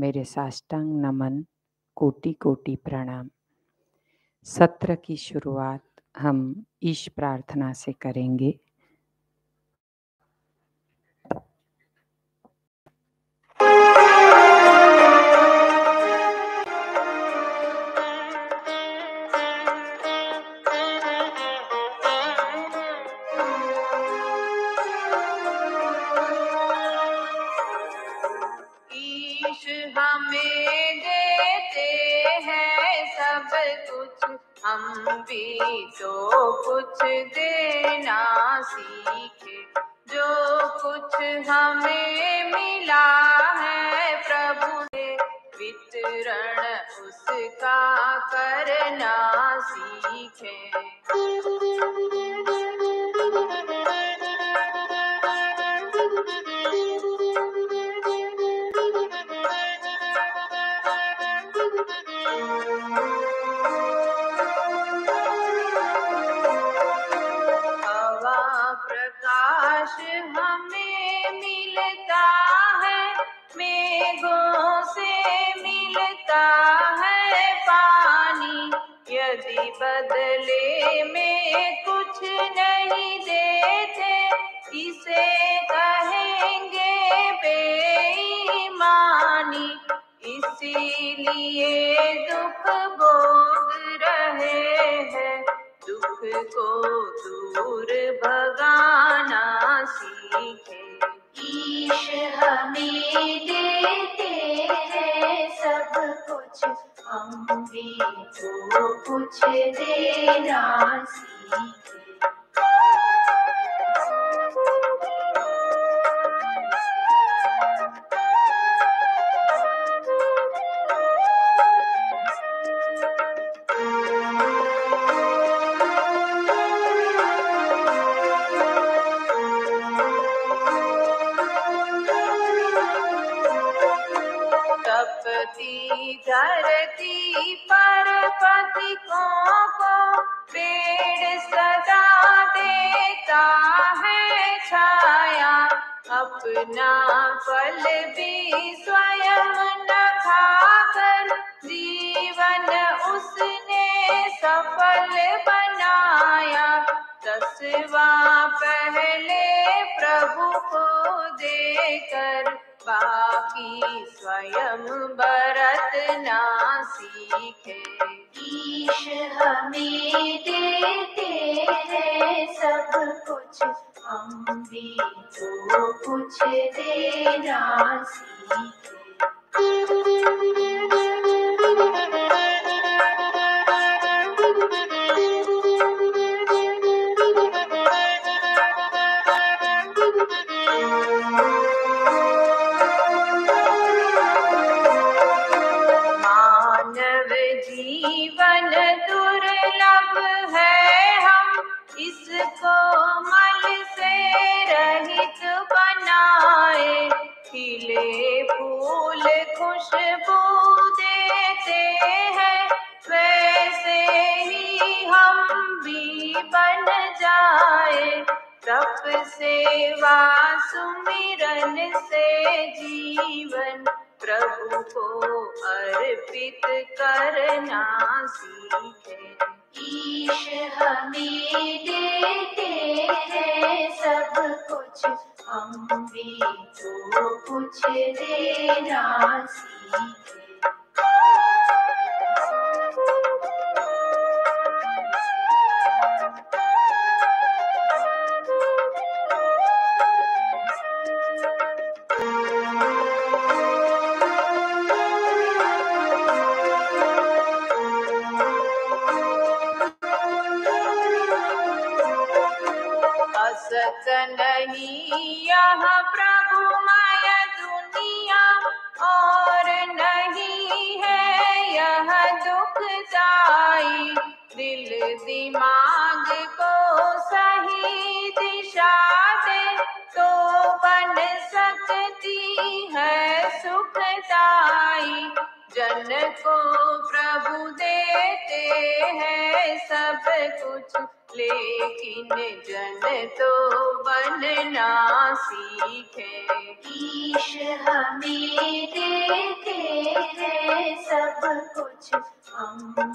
मेरे साष्टांग नमन कोटि कोटि प्रणाम सत्र की शुरुआत हम ईश प्रार्थना से करेंगे भी तो कुछ देना सीखे जो कुछ हमें मिला है प्रभु से वितरण उसका करना सीखे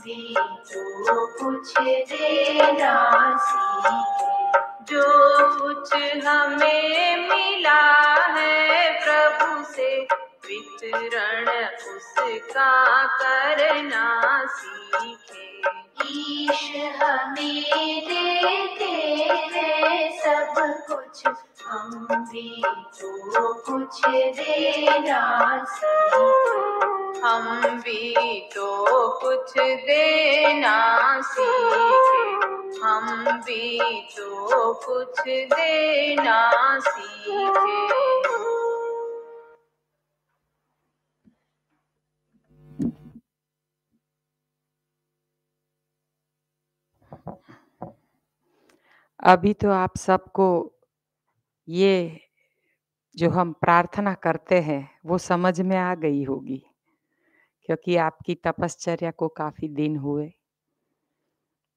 भी जो तो कुछ देना सीखे जो कुछ हमें मिला है प्रभु से वितरण उसका करना सीखे ईश हमें देते हैं सब कुछ हम भी जो तो कुछ देना सीखे हम भी तो कुछ देना सीखे हम भी तो कुछ देना सीखे अभी तो आप सबको ये जो हम प्रार्थना करते हैं वो समझ में आ गई होगी क्योंकि आपकी तपश्चर्या को काफ़ी दिन हुए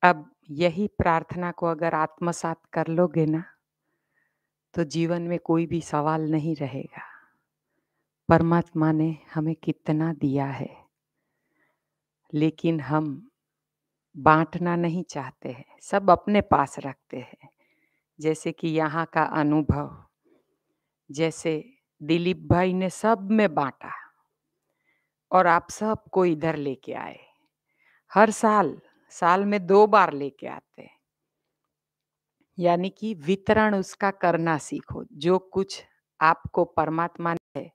अब यही प्रार्थना को अगर आत्मसात कर लोगे ना तो जीवन में कोई भी सवाल नहीं रहेगा परमात्मा ने हमें कितना दिया है लेकिन हम बांटना नहीं चाहते हैं सब अपने पास रखते हैं जैसे कि यहाँ का अनुभव जैसे दिलीप भाई ने सब में बांटा और आप सबको इधर लेके आए हर साल साल में दो बार लेके आते हैं यानी कि वितरण उसका करना सीखो जो कुछ आपको परमात्मा ने है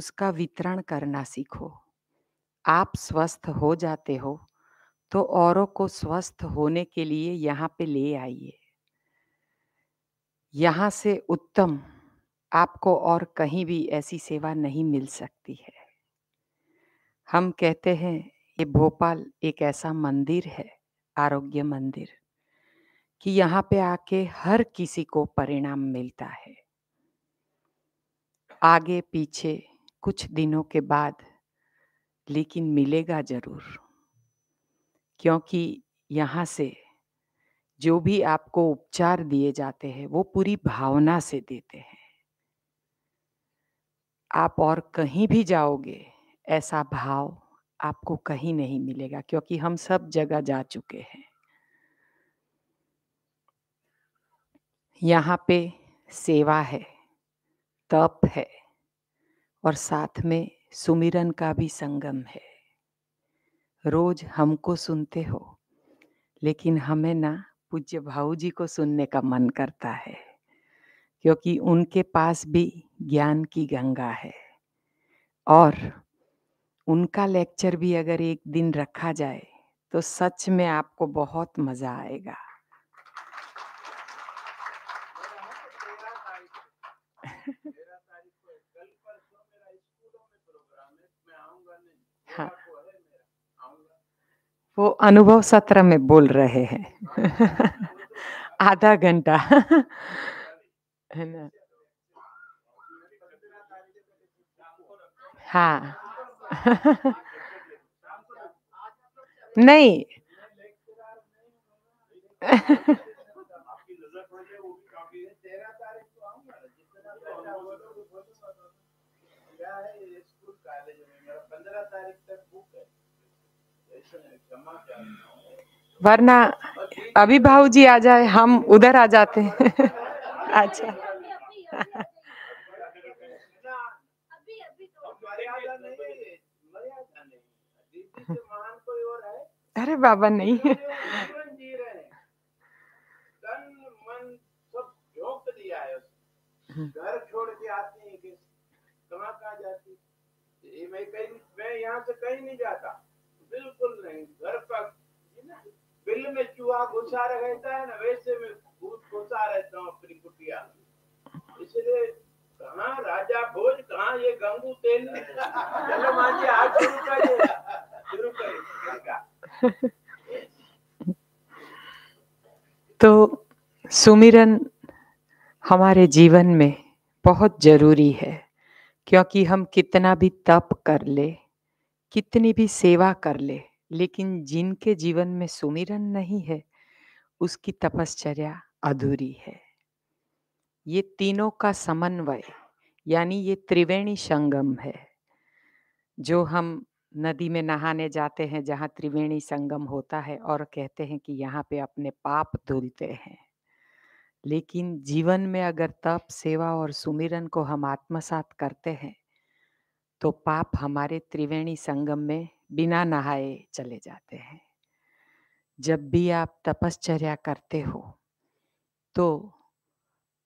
उसका वितरण करना सीखो आप स्वस्थ हो जाते हो तो औरों को स्वस्थ होने के लिए यहाँ पे ले आइए यहाँ से उत्तम आपको और कहीं भी ऐसी सेवा नहीं मिल सकती है हम कहते हैं ये भोपाल एक ऐसा मंदिर है आरोग्य मंदिर कि यहाँ पे आके हर किसी को परिणाम मिलता है आगे पीछे कुछ दिनों के बाद लेकिन मिलेगा जरूर क्योंकि यहाँ से जो भी आपको उपचार दिए जाते हैं वो पूरी भावना से देते हैं आप और कहीं भी जाओगे ऐसा भाव आपको कहीं नहीं मिलेगा क्योंकि हम सब जगह जा चुके हैं यहाँ पे सेवा है तप है और साथ में सुमिरन का भी संगम है रोज हमको सुनते हो लेकिन हमें ना पूज्य भाऊ जी को सुनने का मन करता है क्योंकि उनके पास भी ज्ञान की गंगा है और उनका लेक्चर भी अगर एक दिन रखा जाए तो सच में आपको बहुत मजा आएगा हाँ वो अनुभव सत्र में बोल रहे हैं आधा घंटा है ना हाँ नहीं वरना अभी भाऊ जी आ जाए हम उधर आ जाते हैं अच्छा अरे बाबा नहीं हम्म। घर छोड़ के आते हैं कि कहाँ कहाँ जाती मैं कहीं मैं यहाँ से कहीं नहीं जाता बिल्कुल नहीं घर पर बिल में चूहा घुसा रहता है ना वैसे में भूत घुसा रहता हूँ अपनी कुटिया इसलिए कहाँ राजा भोज कहाँ ये गंगू तेल चलो मान जी आठ सौ रुपया तो सुमिरन हमारे जीवन में बहुत जरूरी है क्योंकि हम कितना भी तप कर ले कितनी भी सेवा कर ले लेकिन जिनके जीवन में सुमिरन नहीं है उसकी तपश्चर्या अधूरी है ये तीनों का समन्वय यानी ये त्रिवेणी संगम है जो हम नदी में नहाने जाते हैं जहाँ त्रिवेणी संगम होता है और कहते हैं कि यहाँ पे अपने पाप धुलते हैं लेकिन जीवन में अगर तप सेवा और सुमिरन को हम आत्मसात करते हैं तो पाप हमारे त्रिवेणी संगम में बिना नहाए चले जाते हैं जब भी आप तपश्चर्या करते हो तो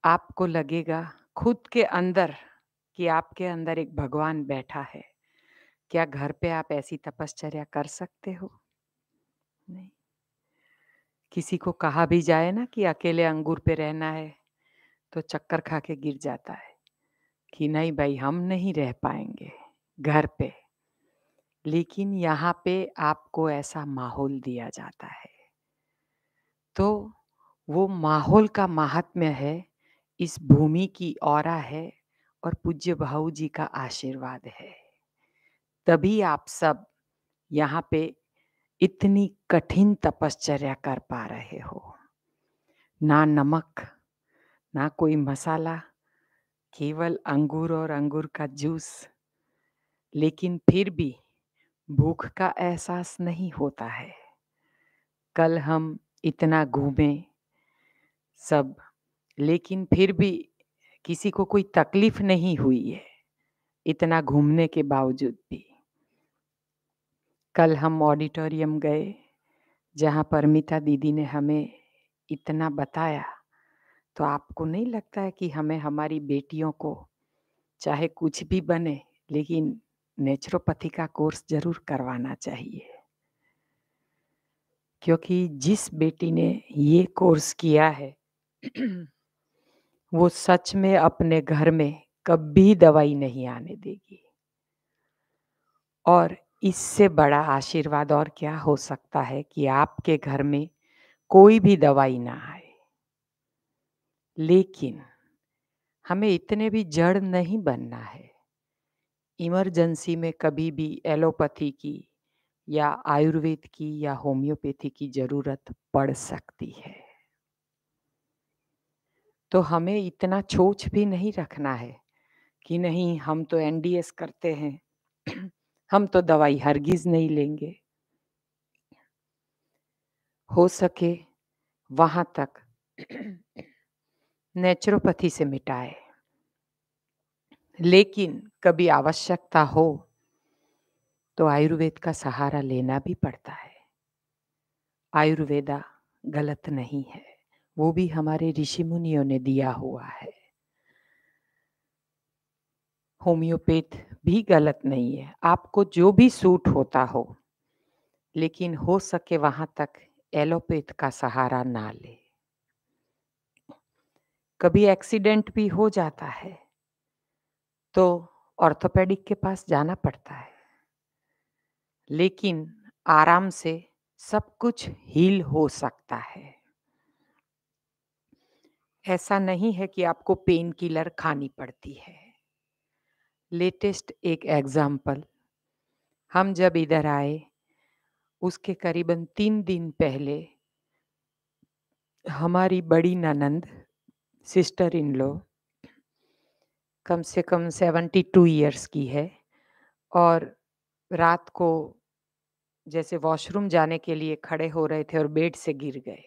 आपको लगेगा खुद के अंदर कि आपके अंदर एक भगवान बैठा है क्या घर पे आप ऐसी तपश्चर्या कर सकते हो नहीं किसी को कहा भी जाए ना कि अकेले अंगूर पे रहना है तो चक्कर खा के गिर जाता है कि नहीं भाई हम नहीं रह पाएंगे घर पे लेकिन यहाँ पे आपको ऐसा माहौल दिया जाता है तो वो माहौल का महात्म्य है इस भूमि की और है और पूज्य भाऊ जी का आशीर्वाद है तभी आप सब यहाँ पे इतनी कठिन तपश्चर्या कर पा रहे हो ना नमक ना कोई मसाला केवल अंगूर और अंगूर का जूस लेकिन फिर भी भूख का एहसास नहीं होता है कल हम इतना घूमे सब लेकिन फिर भी किसी को कोई तकलीफ नहीं हुई है इतना घूमने के बावजूद भी कल हम ऑडिटोरियम गए जहाँ परमिता दीदी ने हमें इतना बताया तो आपको नहीं लगता है कि हमें हमारी बेटियों को चाहे कुछ भी बने लेकिन नेचुरोपैथी का कोर्स ज़रूर करवाना चाहिए क्योंकि जिस बेटी ने ये कोर्स किया है वो सच में अपने घर में कभी दवाई नहीं आने देगी और इससे बड़ा आशीर्वाद और क्या हो सकता है कि आपके घर में कोई भी दवाई ना आए लेकिन हमें इतने भी जड़ नहीं बनना है इमरजेंसी में कभी भी एलोपैथी की या आयुर्वेद की या होम्योपैथी की ज़रूरत पड़ सकती है तो हमें इतना छोच भी नहीं रखना है कि नहीं हम तो एनडीएस करते हैं हम तो दवाई हरगिज नहीं लेंगे हो सके वहां तक नेचुरोपैथी से मिटाए लेकिन कभी आवश्यकता हो तो आयुर्वेद का सहारा लेना भी पड़ता है आयुर्वेदा गलत नहीं है वो भी हमारे ऋषि मुनियों ने दिया हुआ है होम्योपैथ भी गलत नहीं है आपको जो भी सूट होता हो लेकिन हो सके वहाँ तक एलोपैथ का सहारा ना ले कभी एक्सीडेंट भी हो जाता है तो ऑर्थोपेडिक के पास जाना पड़ता है लेकिन आराम से सब कुछ हील हो सकता है ऐसा नहीं है कि आपको पेन किलर खानी पड़ती है लेटेस्ट एक एग्ज़ाम्पल हम जब इधर आए उसके करीबन तीन दिन पहले हमारी बड़ी ननंद सिस्टर इन लो कम से कम सेवेंटी टू ईयर्स की है और रात को जैसे वॉशरूम जाने के लिए खड़े हो रहे थे और बेड से गिर गए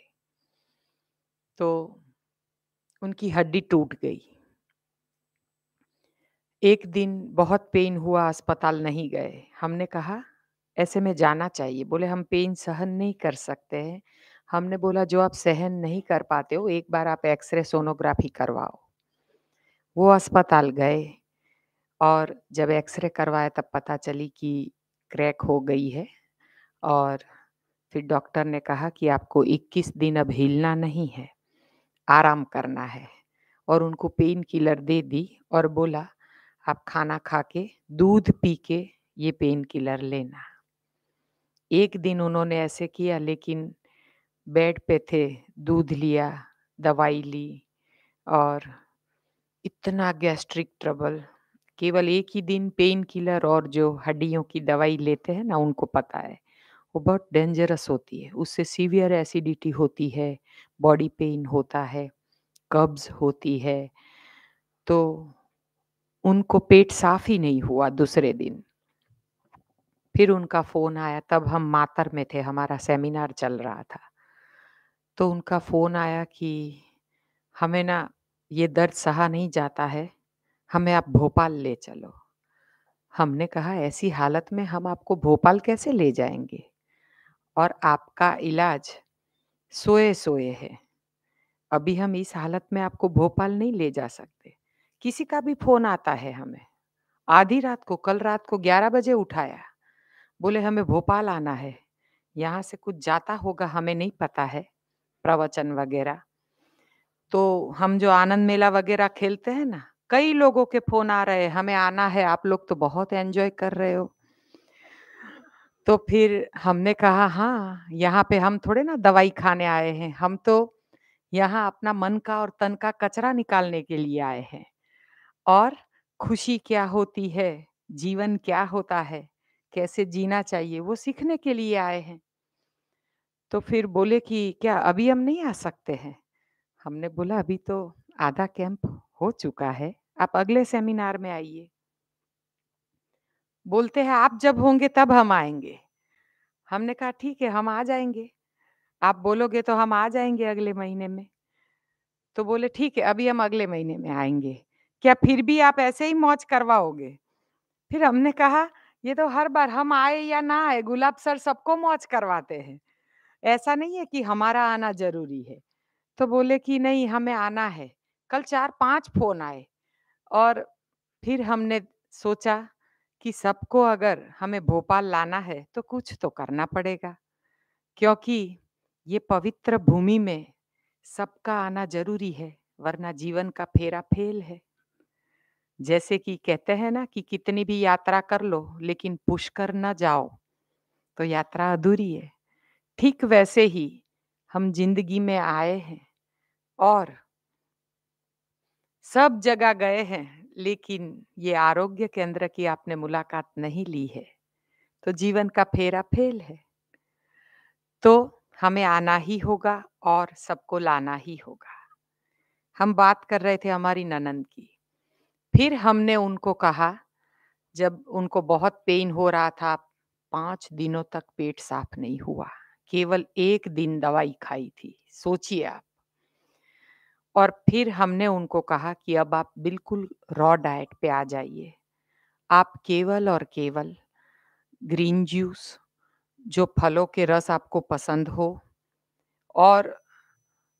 तो उनकी हड्डी टूट गई एक दिन बहुत पेन हुआ अस्पताल नहीं गए। हमने कहा ऐसे में जाना चाहिए। बोले हम पेन सहन नहीं कर सकते हैं। हमने बोला जो आप सहन नहीं कर पाते हो एक बार आप एक्सरे सोनोग्राफी करवाओ। वो अस्पताल गए और जब एक्सरे करवाया तब पता चली कि क्रैक हो गई है और फिर डॉक्टर ने कहा कि आपको 21 दिन अब हिलना नहीं है, आराम करना है और उनको पेन किलर दे दी और बोला आप खाना खा के दूध पी के ये पेन किलर लेना एक दिन उन्होंने ऐसे किया लेकिन बेड पे थे दूध लिया दवाई ली और इतना गैस्ट्रिक ट्रबल केवल एक ही दिन पेन किलर और जो हड्डियों की दवाई लेते हैं ना उनको पता है वो बहुत डेंजरस होती है उससे सीवियर एसिडिटी होती है बॉडी पेन होता है कब्ज होती है तो उनको पेट साफ ही नहीं हुआ दूसरे दिन फिर उनका फ़ोन आया तब हम मातर में थे हमारा सेमिनार चल रहा था तो उनका फ़ोन आया कि हमें ना ये दर्द सहा नहीं जाता है हमें आप भोपाल ले चलो हमने कहा ऐसी हालत में हम आपको भोपाल कैसे ले जाएंगे और आपका इलाज सोए सोए है अभी हम इस हालत में आपको भोपाल नहीं ले जा सकते किसी का भी फोन आता है हमें आधी रात को कल रात को 11 बजे उठाया बोले हमें भोपाल आना है यहाँ से कुछ जाता होगा हमें नहीं पता है प्रवचन वगैरह तो हम जो आनंद मेला वगैरह खेलते हैं ना कई लोगों के फोन आ रहे हैं हमें आना है आप लोग तो बहुत एंजॉय कर रहे हो तो फिर हमने कहा हाँ यहाँ पे हम थोड़े ना दवाई खाने आए हैं हम तो यहाँ अपना मन का और तन का कचरा निकालने के लिए आए हैं और खुशी क्या होती है जीवन क्या होता है कैसे जीना चाहिए वो सीखने के लिए आए हैं तो फिर बोले कि क्या अभी हम नहीं आ सकते हैं हमने बोला अभी तो आधा कैंप हो चुका है आप अगले सेमिनार में आइए बोलते हैं आप जब होंगे तब हम आएंगे हमने कहा ठीक है हम आ जाएंगे आप बोलोगे तो हम आ जाएंगे अगले महीने में तो बोले ठीक है अभी हम अगले महीने में आएंगे क्या फिर भी आप ऐसे ही मौज करवाओगे फिर हमने कहा ये तो हर बार हम आए या ना आए गुलाब सर सबको मौज करवाते हैं ऐसा नहीं है कि हमारा आना जरूरी है तो बोले कि नहीं हमें आना है कल चार पांच फोन आए और फिर हमने सोचा कि सबको अगर हमें भोपाल लाना है तो कुछ तो करना पड़ेगा क्योंकि ये पवित्र भूमि में सबका आना जरूरी है वरना जीवन का फेरा फेल है जैसे कि कहते हैं ना कि कितनी भी यात्रा कर लो लेकिन पुष्कर न जाओ तो यात्रा अधूरी है ठीक वैसे ही हम जिंदगी में आए हैं और सब जगह गए हैं लेकिन ये आरोग्य केंद्र की आपने मुलाकात नहीं ली है तो जीवन का फेरा फेल है तो हमें आना ही होगा और सबको लाना ही होगा हम बात कर रहे थे हमारी ननंद की फिर हमने उनको कहा जब उनको बहुत पेन हो रहा था पांच दिनों तक पेट साफ नहीं हुआ केवल एक दिन दवाई खाई थी सोचिए आप और फिर हमने उनको कहा कि अब आप बिल्कुल रॉ डाइट पे आ जाइए आप केवल और केवल ग्रीन जूस जो फलों के रस आपको पसंद हो और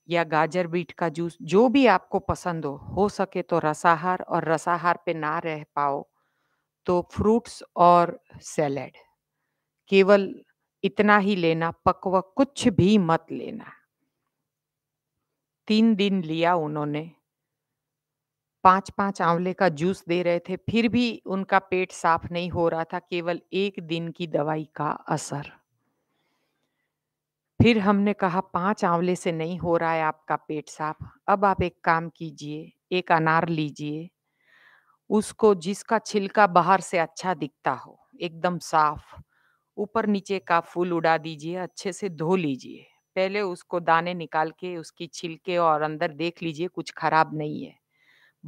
या गाजर बीट का जूस जो भी आपको पसंद हो हो सके तो रसाहार और रसाहार पे ना रह पाओ तो फ्रूट्स और सैलेड केवल इतना ही लेना पकवा कुछ भी मत लेना तीन दिन लिया उन्होंने पांच पांच आंवले का जूस दे रहे थे फिर भी उनका पेट साफ नहीं हो रहा था केवल एक दिन की दवाई का असर फिर हमने कहा पांच आंवले से नहीं हो रहा है आपका पेट साफ अब आप एक काम कीजिए एक अनार लीजिए उसको जिसका छिलका बाहर से अच्छा दिखता हो एकदम साफ ऊपर नीचे का फूल उड़ा दीजिए अच्छे से धो लीजिए पहले उसको दाने निकाल के उसकी छिलके और अंदर देख लीजिए कुछ खराब नहीं है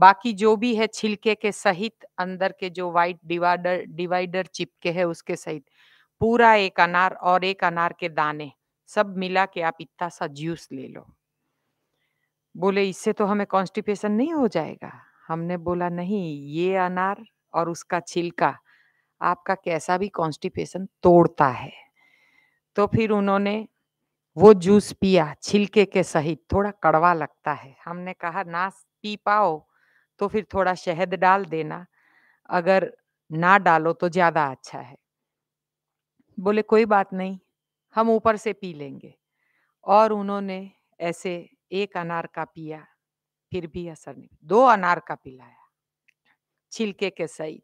बाकी जो भी है छिलके के सहित अंदर के जो वाइट डिवाइडर डिवाइडर चिपके है उसके सहित पूरा एक अनार और एक अनार के दाने सब मिला के आप इतना सा जूस ले लो बोले इससे तो हमें कॉन्स्टिपेशन नहीं हो जाएगा हमने बोला नहीं ये अनार और उसका छिलका आपका कैसा भी कॉन्स्टिपेशन तोड़ता है तो फिर उन्होंने वो जूस पिया छिलके के सहित थोड़ा कड़वा लगता है हमने कहा ना पी पाओ तो फिर थोड़ा शहद डाल देना अगर ना डालो तो ज़्यादा अच्छा है बोले कोई बात नहीं हम ऊपर से पी लेंगे और उन्होंने ऐसे एक अनार का पिया फिर भी असर नहीं दो अनार का पिलाया छिलके के सहित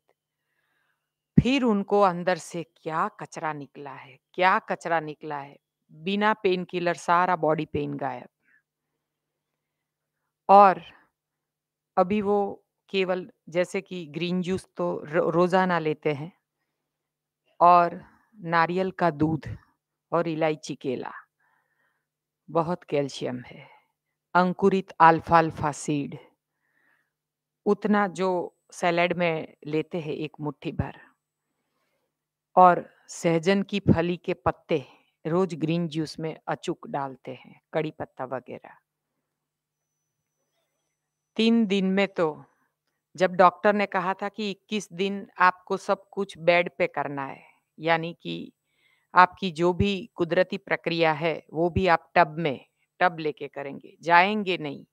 फिर उनको अंदर से क्या कचरा निकला है क्या कचरा निकला है बिना पेन किलर सारा बॉडी पेन गायब और अभी वो केवल जैसे कि ग्रीन जूस तो रोजाना लेते हैं और नारियल का दूध और इलायची केला बहुत कैल्शियम है अंकुरित अल्फा सीड उतना जो सैलेड में लेते हैं एक मुट्ठी भर और सहजन की फली के पत्ते रोज ग्रीन जूस में अचूक डालते हैं कड़ी पत्ता वगैरह तीन दिन में तो जब डॉक्टर ने कहा था कि 21 दिन आपको सब कुछ बेड पे करना है यानी कि आपकी जो भी कुदरती प्रक्रिया है वो भी आप टब में टब लेके करेंगे जाएंगे नहीं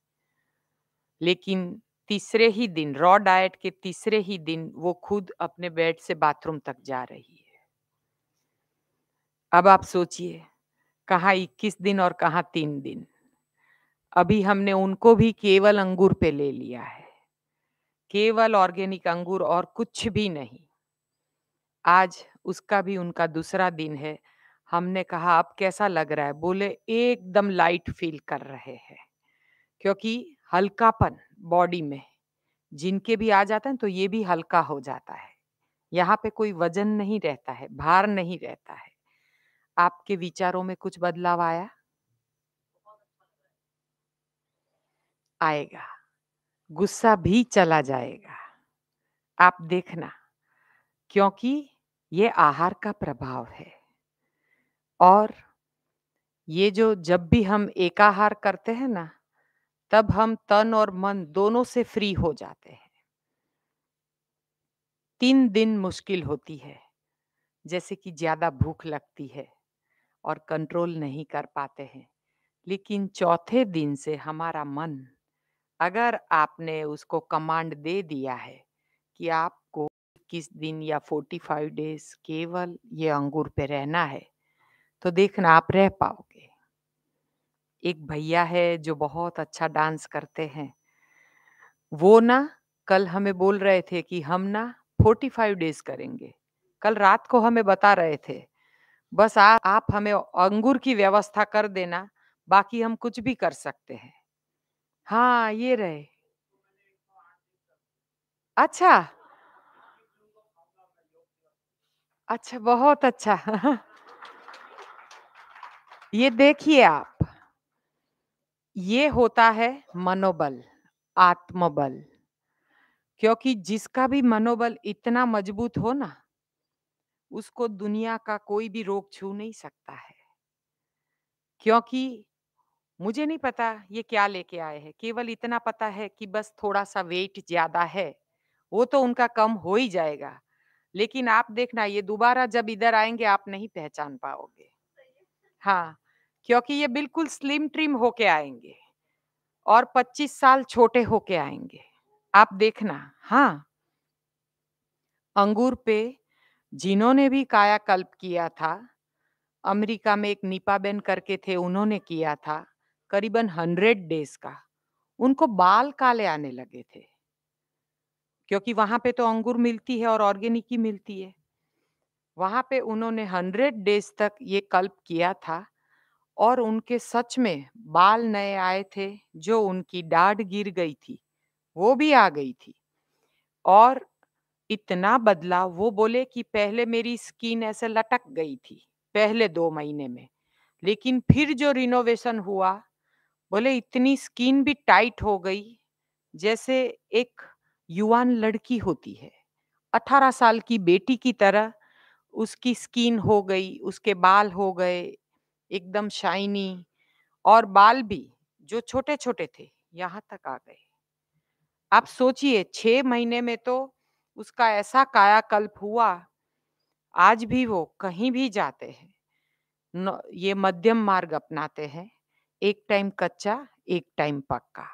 लेकिन तीसरे ही दिन रॉ डाइट के तीसरे ही दिन वो खुद अपने बेड से बाथरूम तक जा रही है अब आप सोचिए कहा 21 दिन और कहा तीन दिन अभी हमने उनको भी केवल अंगूर पे ले लिया है केवल ऑर्गेनिक अंगूर और कुछ भी नहीं आज उसका भी उनका दूसरा दिन है हमने कहा आप कैसा लग रहा है बोले एकदम लाइट फील कर रहे हैं क्योंकि हल्कापन बॉडी में जिनके भी आ जाते हैं तो ये भी हल्का हो जाता है यहाँ पे कोई वजन नहीं रहता है भार नहीं रहता है आपके विचारों में कुछ बदलाव आया आएगा गुस्सा भी चला जाएगा आप देखना क्योंकि ये आहार का प्रभाव है और ये जो जब भी हम एकाहार करते हैं ना तब हम तन और मन दोनों से फ्री हो जाते हैं तीन दिन मुश्किल होती है जैसे कि ज़्यादा भूख लगती है और कंट्रोल नहीं कर पाते हैं लेकिन चौथे दिन से हमारा मन अगर आपने उसको कमांड दे दिया है कि आप 21 दिन या 45 डेज केवल ये अंगूर पे रहना है तो देखना आप रह पाओगे एक भैया है जो बहुत अच्छा डांस करते हैं वो ना कल हमें बोल रहे थे कि हम ना 45 डेज करेंगे कल रात को हमें बता रहे थे बस आ, आप हमें अंगूर की व्यवस्था कर देना बाकी हम कुछ भी कर सकते हैं हाँ ये रहे अच्छा अच्छा, बहुत अच्छा। ये देखिए आप, ये होता है मनोबल, आत्मबल। क्योंकि जिसका भी मनोबल इतना मजबूत हो ना, उसको दुनिया का कोई भी रोग छू नहीं सकता है। क्योंकि मुझे नहीं पता ये क्या लेके आए हैं, केवल इतना पता है कि बस थोड़ा-सा वेट ज़्यादा है, वो तो उनका कम हो ही जाएगा। लेकिन आप देखना ये दोबारा जब इधर आएंगे आप नहीं पहचान पाओगे हाँ क्योंकि ये बिल्कुल स्लिम ट्रिम होके आएंगे और 25 साल छोटे होके आएंगे आप देखना हाँ अंगूर पे जिन्होंने भी कायाकल्प किया था अमेरिका में एक निपाबेन करके थे उन्होंने किया था करीबन हंड्रेड डेज का उनको बाल काले आने लगे थे क्योंकि वहां पे तो अंगूर मिलती है और ऑर्गेनिक ही मिलती है वहां पे उन्होंने हंड्रेड डेज तक ये कल्प किया था और उनके सच में बाल नए आए थे जो उनकी डाढ़ गिर गई थी वो भी आ गई थी और इतना बदला वो बोले कि पहले मेरी स्किन ऐसे लटक गई थी पहले दो महीने में लेकिन फिर जो रिनोवेशन हुआ बोले इतनी स्किन भी टाइट हो गई जैसे एक युवान लड़की होती है अठारह साल की बेटी की तरह उसकी स्किन हो गई उसके बाल हो गए एकदम शाइनी और बाल भी जो छोटे छोटे थे यहाँ तक आ गए आप सोचिए छ महीने में तो उसका ऐसा कायाकल्प हुआ आज भी वो कहीं भी जाते हैं ये मध्यम मार्ग अपनाते हैं एक टाइम कच्चा एक टाइम पक्का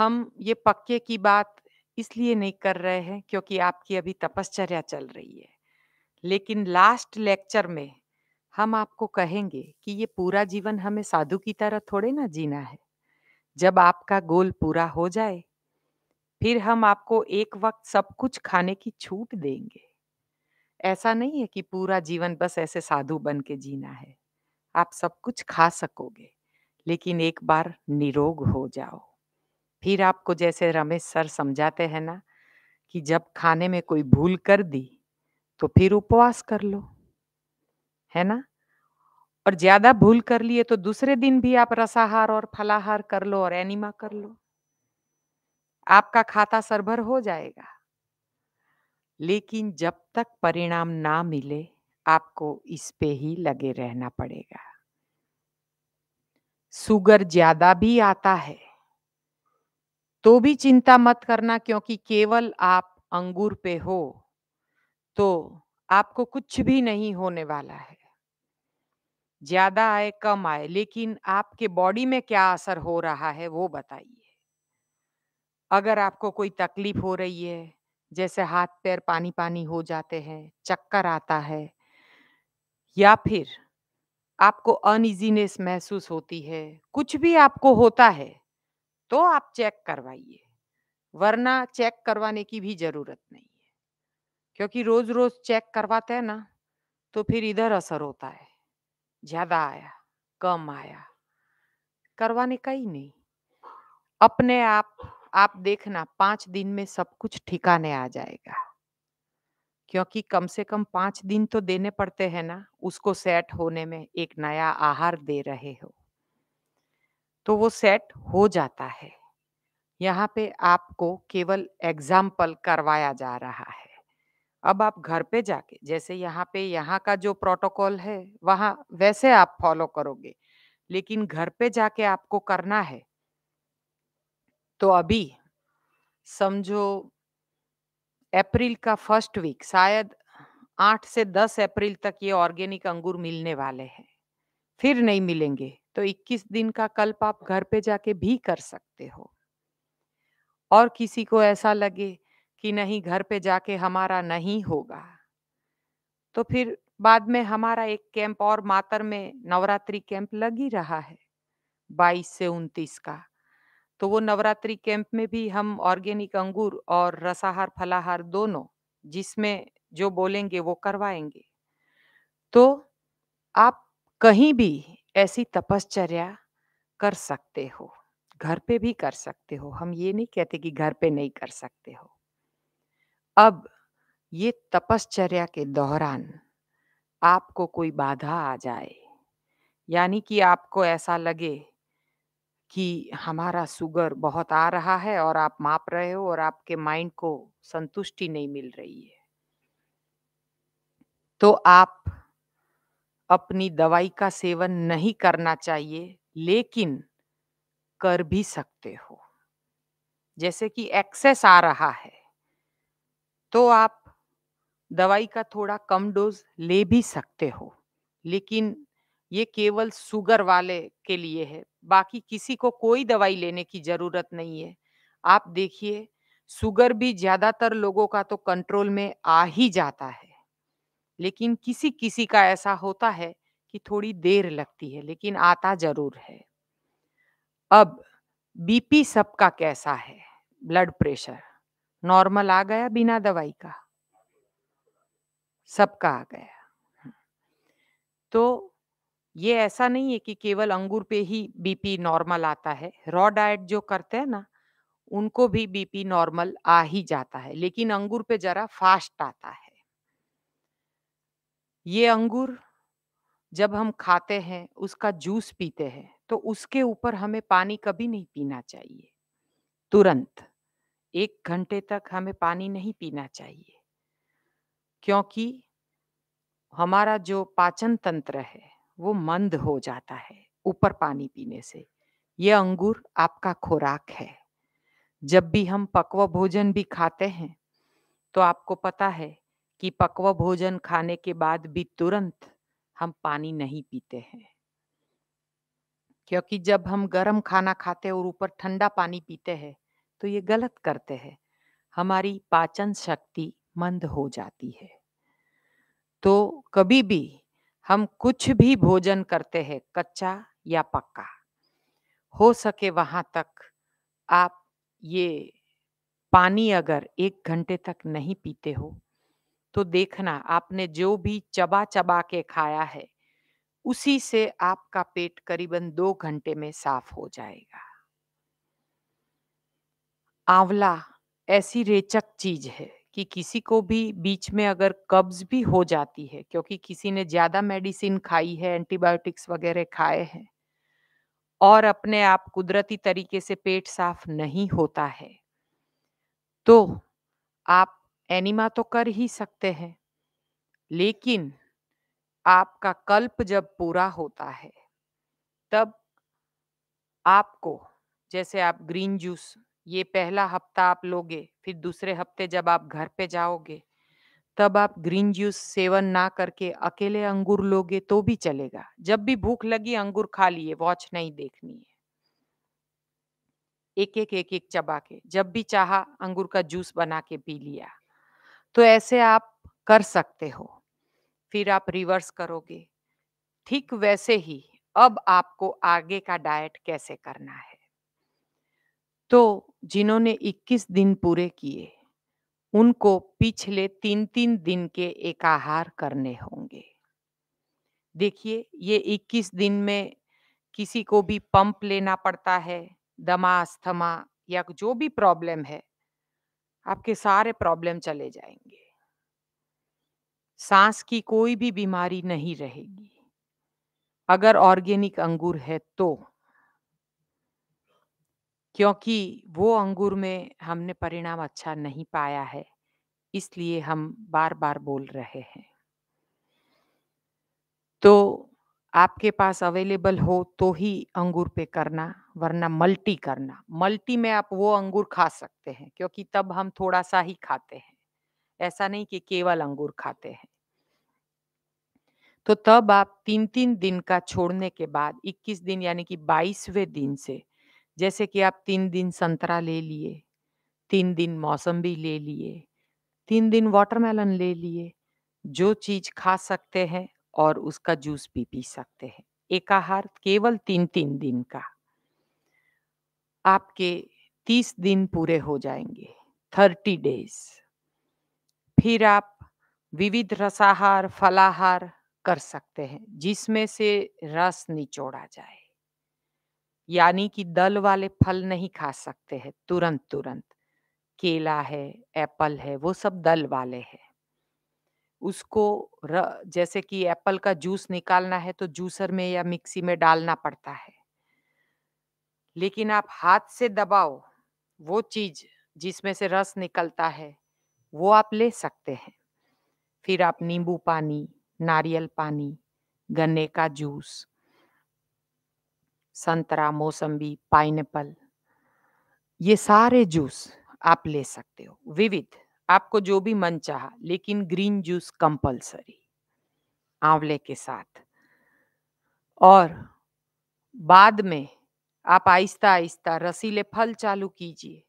हम ये पक्के की बात इसलिए नहीं कर रहे हैं क्योंकि आपकी अभी तपश्चर्या चल रही है लेकिन लास्ट लेक्चर में हम आपको कहेंगे कि ये पूरा जीवन हमें साधु की तरह थोड़े ना जीना है जब आपका गोल पूरा हो जाए फिर हम आपको एक वक्त सब कुछ खाने की छूट देंगे ऐसा नहीं है कि पूरा जीवन बस ऐसे साधु बन के जीना है आप सब कुछ खा सकोगे लेकिन एक बार निरोग हो जाओ फिर आपको जैसे रमेश सर समझाते हैं ना कि जब खाने में कोई भूल कर दी तो फिर उपवास कर लो है ना और ज्यादा भूल कर लिए तो दूसरे दिन भी आप रसाहार और फलाहार कर लो और एनिमा कर लो आपका खाता सरभर हो जाएगा लेकिन जब तक परिणाम ना मिले आपको इस पे ही लगे रहना पड़ेगा सुगर ज्यादा भी आता है तो भी चिंता मत करना क्योंकि केवल आप अंगूर पे हो तो आपको कुछ भी नहीं होने वाला है ज्यादा आए कम आए लेकिन आपके बॉडी में क्या असर हो रहा है वो बताइए अगर आपको कोई तकलीफ हो रही है जैसे हाथ पैर पानी पानी हो जाते हैं चक्कर आता है या फिर आपको अनइजीनेस महसूस होती है कुछ भी आपको होता है तो आप चेक करवाइए वरना चेक करवाने की भी जरूरत नहीं है क्योंकि रोज रोज चेक करवाते हैं ना तो फिर इधर असर होता है ज्यादा आया कम आया करवाने का ही नहीं अपने आप आप देखना पांच दिन में सब कुछ ठिकाने आ जाएगा क्योंकि कम से कम पांच दिन तो देने पड़ते हैं ना उसको सेट होने में एक नया आहार दे रहे हो तो वो सेट हो जाता है यहाँ पे आपको केवल एग्जाम्पल करवाया जा रहा है अब आप घर पे जाके जैसे यहाँ पे यहाँ का जो प्रोटोकॉल है वहाँ वैसे आप फॉलो करोगे लेकिन घर पे जाके आपको करना है तो अभी समझो अप्रैल का फर्स्ट वीक शायद आठ से दस अप्रैल तक ये ऑर्गेनिक अंगूर मिलने वाले हैं फिर नहीं मिलेंगे तो 21 दिन का कल्प आप घर पे जाके भी कर सकते हो और किसी को ऐसा लगे कि नहीं घर पे जाके हमारा नहीं होगा तो फिर बाद में हमारा एक कैंप और मातर में नवरात्रि कैंप लग ही रहा है 22 से 29 का तो वो नवरात्रि कैंप में भी हम ऑर्गेनिक अंगूर और रसाहार फलाहार दोनों जिसमें जो बोलेंगे वो करवाएंगे तो आप कहीं भी ऐसी तपश्चर्या कर सकते हो घर पे भी कर सकते हो हम ये नहीं कहते कि घर पे नहीं कर सकते हो अब ये तपश्चर्या के दौरान आपको कोई बाधा आ जाए यानी कि आपको ऐसा लगे कि हमारा सुगर बहुत आ रहा है और आप माप रहे हो और आपके माइंड को संतुष्टि नहीं मिल रही है तो आप अपनी दवाई का सेवन नहीं करना चाहिए लेकिन कर भी सकते हो जैसे कि एक्सेस आ रहा है तो आप दवाई का थोड़ा कम डोज ले भी सकते हो लेकिन ये केवल सुगर वाले के लिए है बाकी किसी को कोई दवाई लेने की ज़रूरत नहीं है आप देखिए सुगर भी ज़्यादातर लोगों का तो कंट्रोल में आ ही जाता है लेकिन किसी किसी का ऐसा होता है कि थोड़ी देर लगती है लेकिन आता जरूर है अब बीपी सबका कैसा है ब्लड प्रेशर नॉर्मल आ गया बिना दवाई का सबका आ गया हम्म। तो ये ऐसा नहीं है कि केवल अंगूर पे ही बीपी नॉर्मल आता है रॉ डाइट जो करते हैं ना उनको भी बीपी नॉर्मल आ ही जाता है लेकिन अंगूर पे जरा फास्ट आता है ये अंगूर जब हम खाते हैं उसका जूस पीते हैं तो उसके ऊपर हमें पानी कभी नहीं पीना चाहिए तुरंत एक घंटे तक हमें पानी नहीं पीना चाहिए क्योंकि हमारा जो पाचन तंत्र है वो मंद हो जाता है ऊपर पानी पीने से ये अंगूर आपका खुराक है जब भी हम पक्व भोजन भी खाते हैं तो आपको पता है कि पक्व भोजन खाने के बाद भी तुरंत हम पानी नहीं पीते हैं क्योंकि जब हम गर्म खाना खाते और ऊपर ठंडा पानी पीते हैं तो ये गलत करते हैं हमारी पाचन शक्ति मंद हो जाती है तो कभी भी हम कुछ भी भोजन करते हैं कच्चा या पक्का हो सके वहां तक आप ये पानी अगर एक घंटे तक नहीं पीते हो तो देखना आपने जो भी चबा चबा के खाया है उसी से आपका पेट करीबन दो घंटे में साफ हो जाएगा आंवला ऐसी रेचक चीज है कि किसी को भी बीच में अगर कब्ज भी हो जाती है क्योंकि किसी ने ज्यादा मेडिसिन खाई है एंटीबायोटिक्स वगैरह खाए हैं और अपने आप कुदरती तरीके से पेट साफ नहीं होता है तो आप एनिमा तो कर ही सकते हैं लेकिन आपका कल्प जब पूरा होता है तब आपको जैसे आप ग्रीन जूस ये पहला हफ्ता आप लोगे फिर दूसरे हफ्ते जब आप घर पे जाओगे तब आप ग्रीन जूस सेवन ना करके अकेले अंगूर लोगे तो भी चलेगा जब भी भूख लगी अंगूर खा लिए वॉच नहीं देखनी है एक एक एक एक चबा के जब भी चाहा अंगूर का जूस बना के पी लिया तो ऐसे आप कर सकते हो फिर आप रिवर्स करोगे ठीक वैसे ही अब आपको आगे का डाइट कैसे करना है तो जिन्होंने 21 दिन पूरे किए उनको पिछले तीन तीन दिन के एक आहार करने होंगे देखिए ये 21 दिन में किसी को भी पंप लेना पड़ता है दमा अस्थमा या जो भी प्रॉब्लम है आपके सारे प्रॉब्लम चले जाएंगे सांस की कोई भी बीमारी नहीं रहेगी अगर ऑर्गेनिक अंगूर है तो क्योंकि वो अंगूर में हमने परिणाम अच्छा नहीं पाया है इसलिए हम बार बार बोल रहे हैं तो आपके पास अवेलेबल हो तो ही अंगूर पे करना वरना मल्टी करना मल्टी में आप वो अंगूर खा सकते हैं क्योंकि तब हम थोड़ा सा ही खाते हैं ऐसा नहीं कि केवल अंगूर खाते हैं तो तब आप तीन तीन दिन का छोड़ने के बाद 21 दिन यानी कि 22वें दिन से जैसे कि आप तीन दिन संतरा ले लिए तीन दिन मौसम्बी ले लिए तीन दिन वाटरमेलन ले लिए जो चीज खा सकते हैं और उसका जूस भी पी सकते हैं एकाहार केवल तीन तीन दिन का आपके तीस दिन पूरे हो जाएंगे थर्टी डेज फिर आप विविध रसाहार फलाहार कर सकते हैं जिसमें से रस निचोड़ा जाए यानी कि दल वाले फल नहीं खा सकते हैं तुरंत तुरंत केला है एप्पल है वो सब दल वाले हैं उसको र, जैसे कि एप्पल का जूस निकालना है तो जूसर में या मिक्सी में डालना पड़ता है लेकिन आप हाथ से दबाओ वो चीज जिसमें से रस निकलता है वो आप ले सकते हैं फिर आप नींबू पानी नारियल पानी गन्ने का जूस संतरा मौसम्बी पाइनएप्पल ये सारे जूस आप ले सकते हो विविध आपको जो भी मन चाह लेकिन ग्रीन जूस कंपलसरी आंवले के साथ और बाद में आप आहिस्ता आहिस्ता रसीले फल चालू कीजिए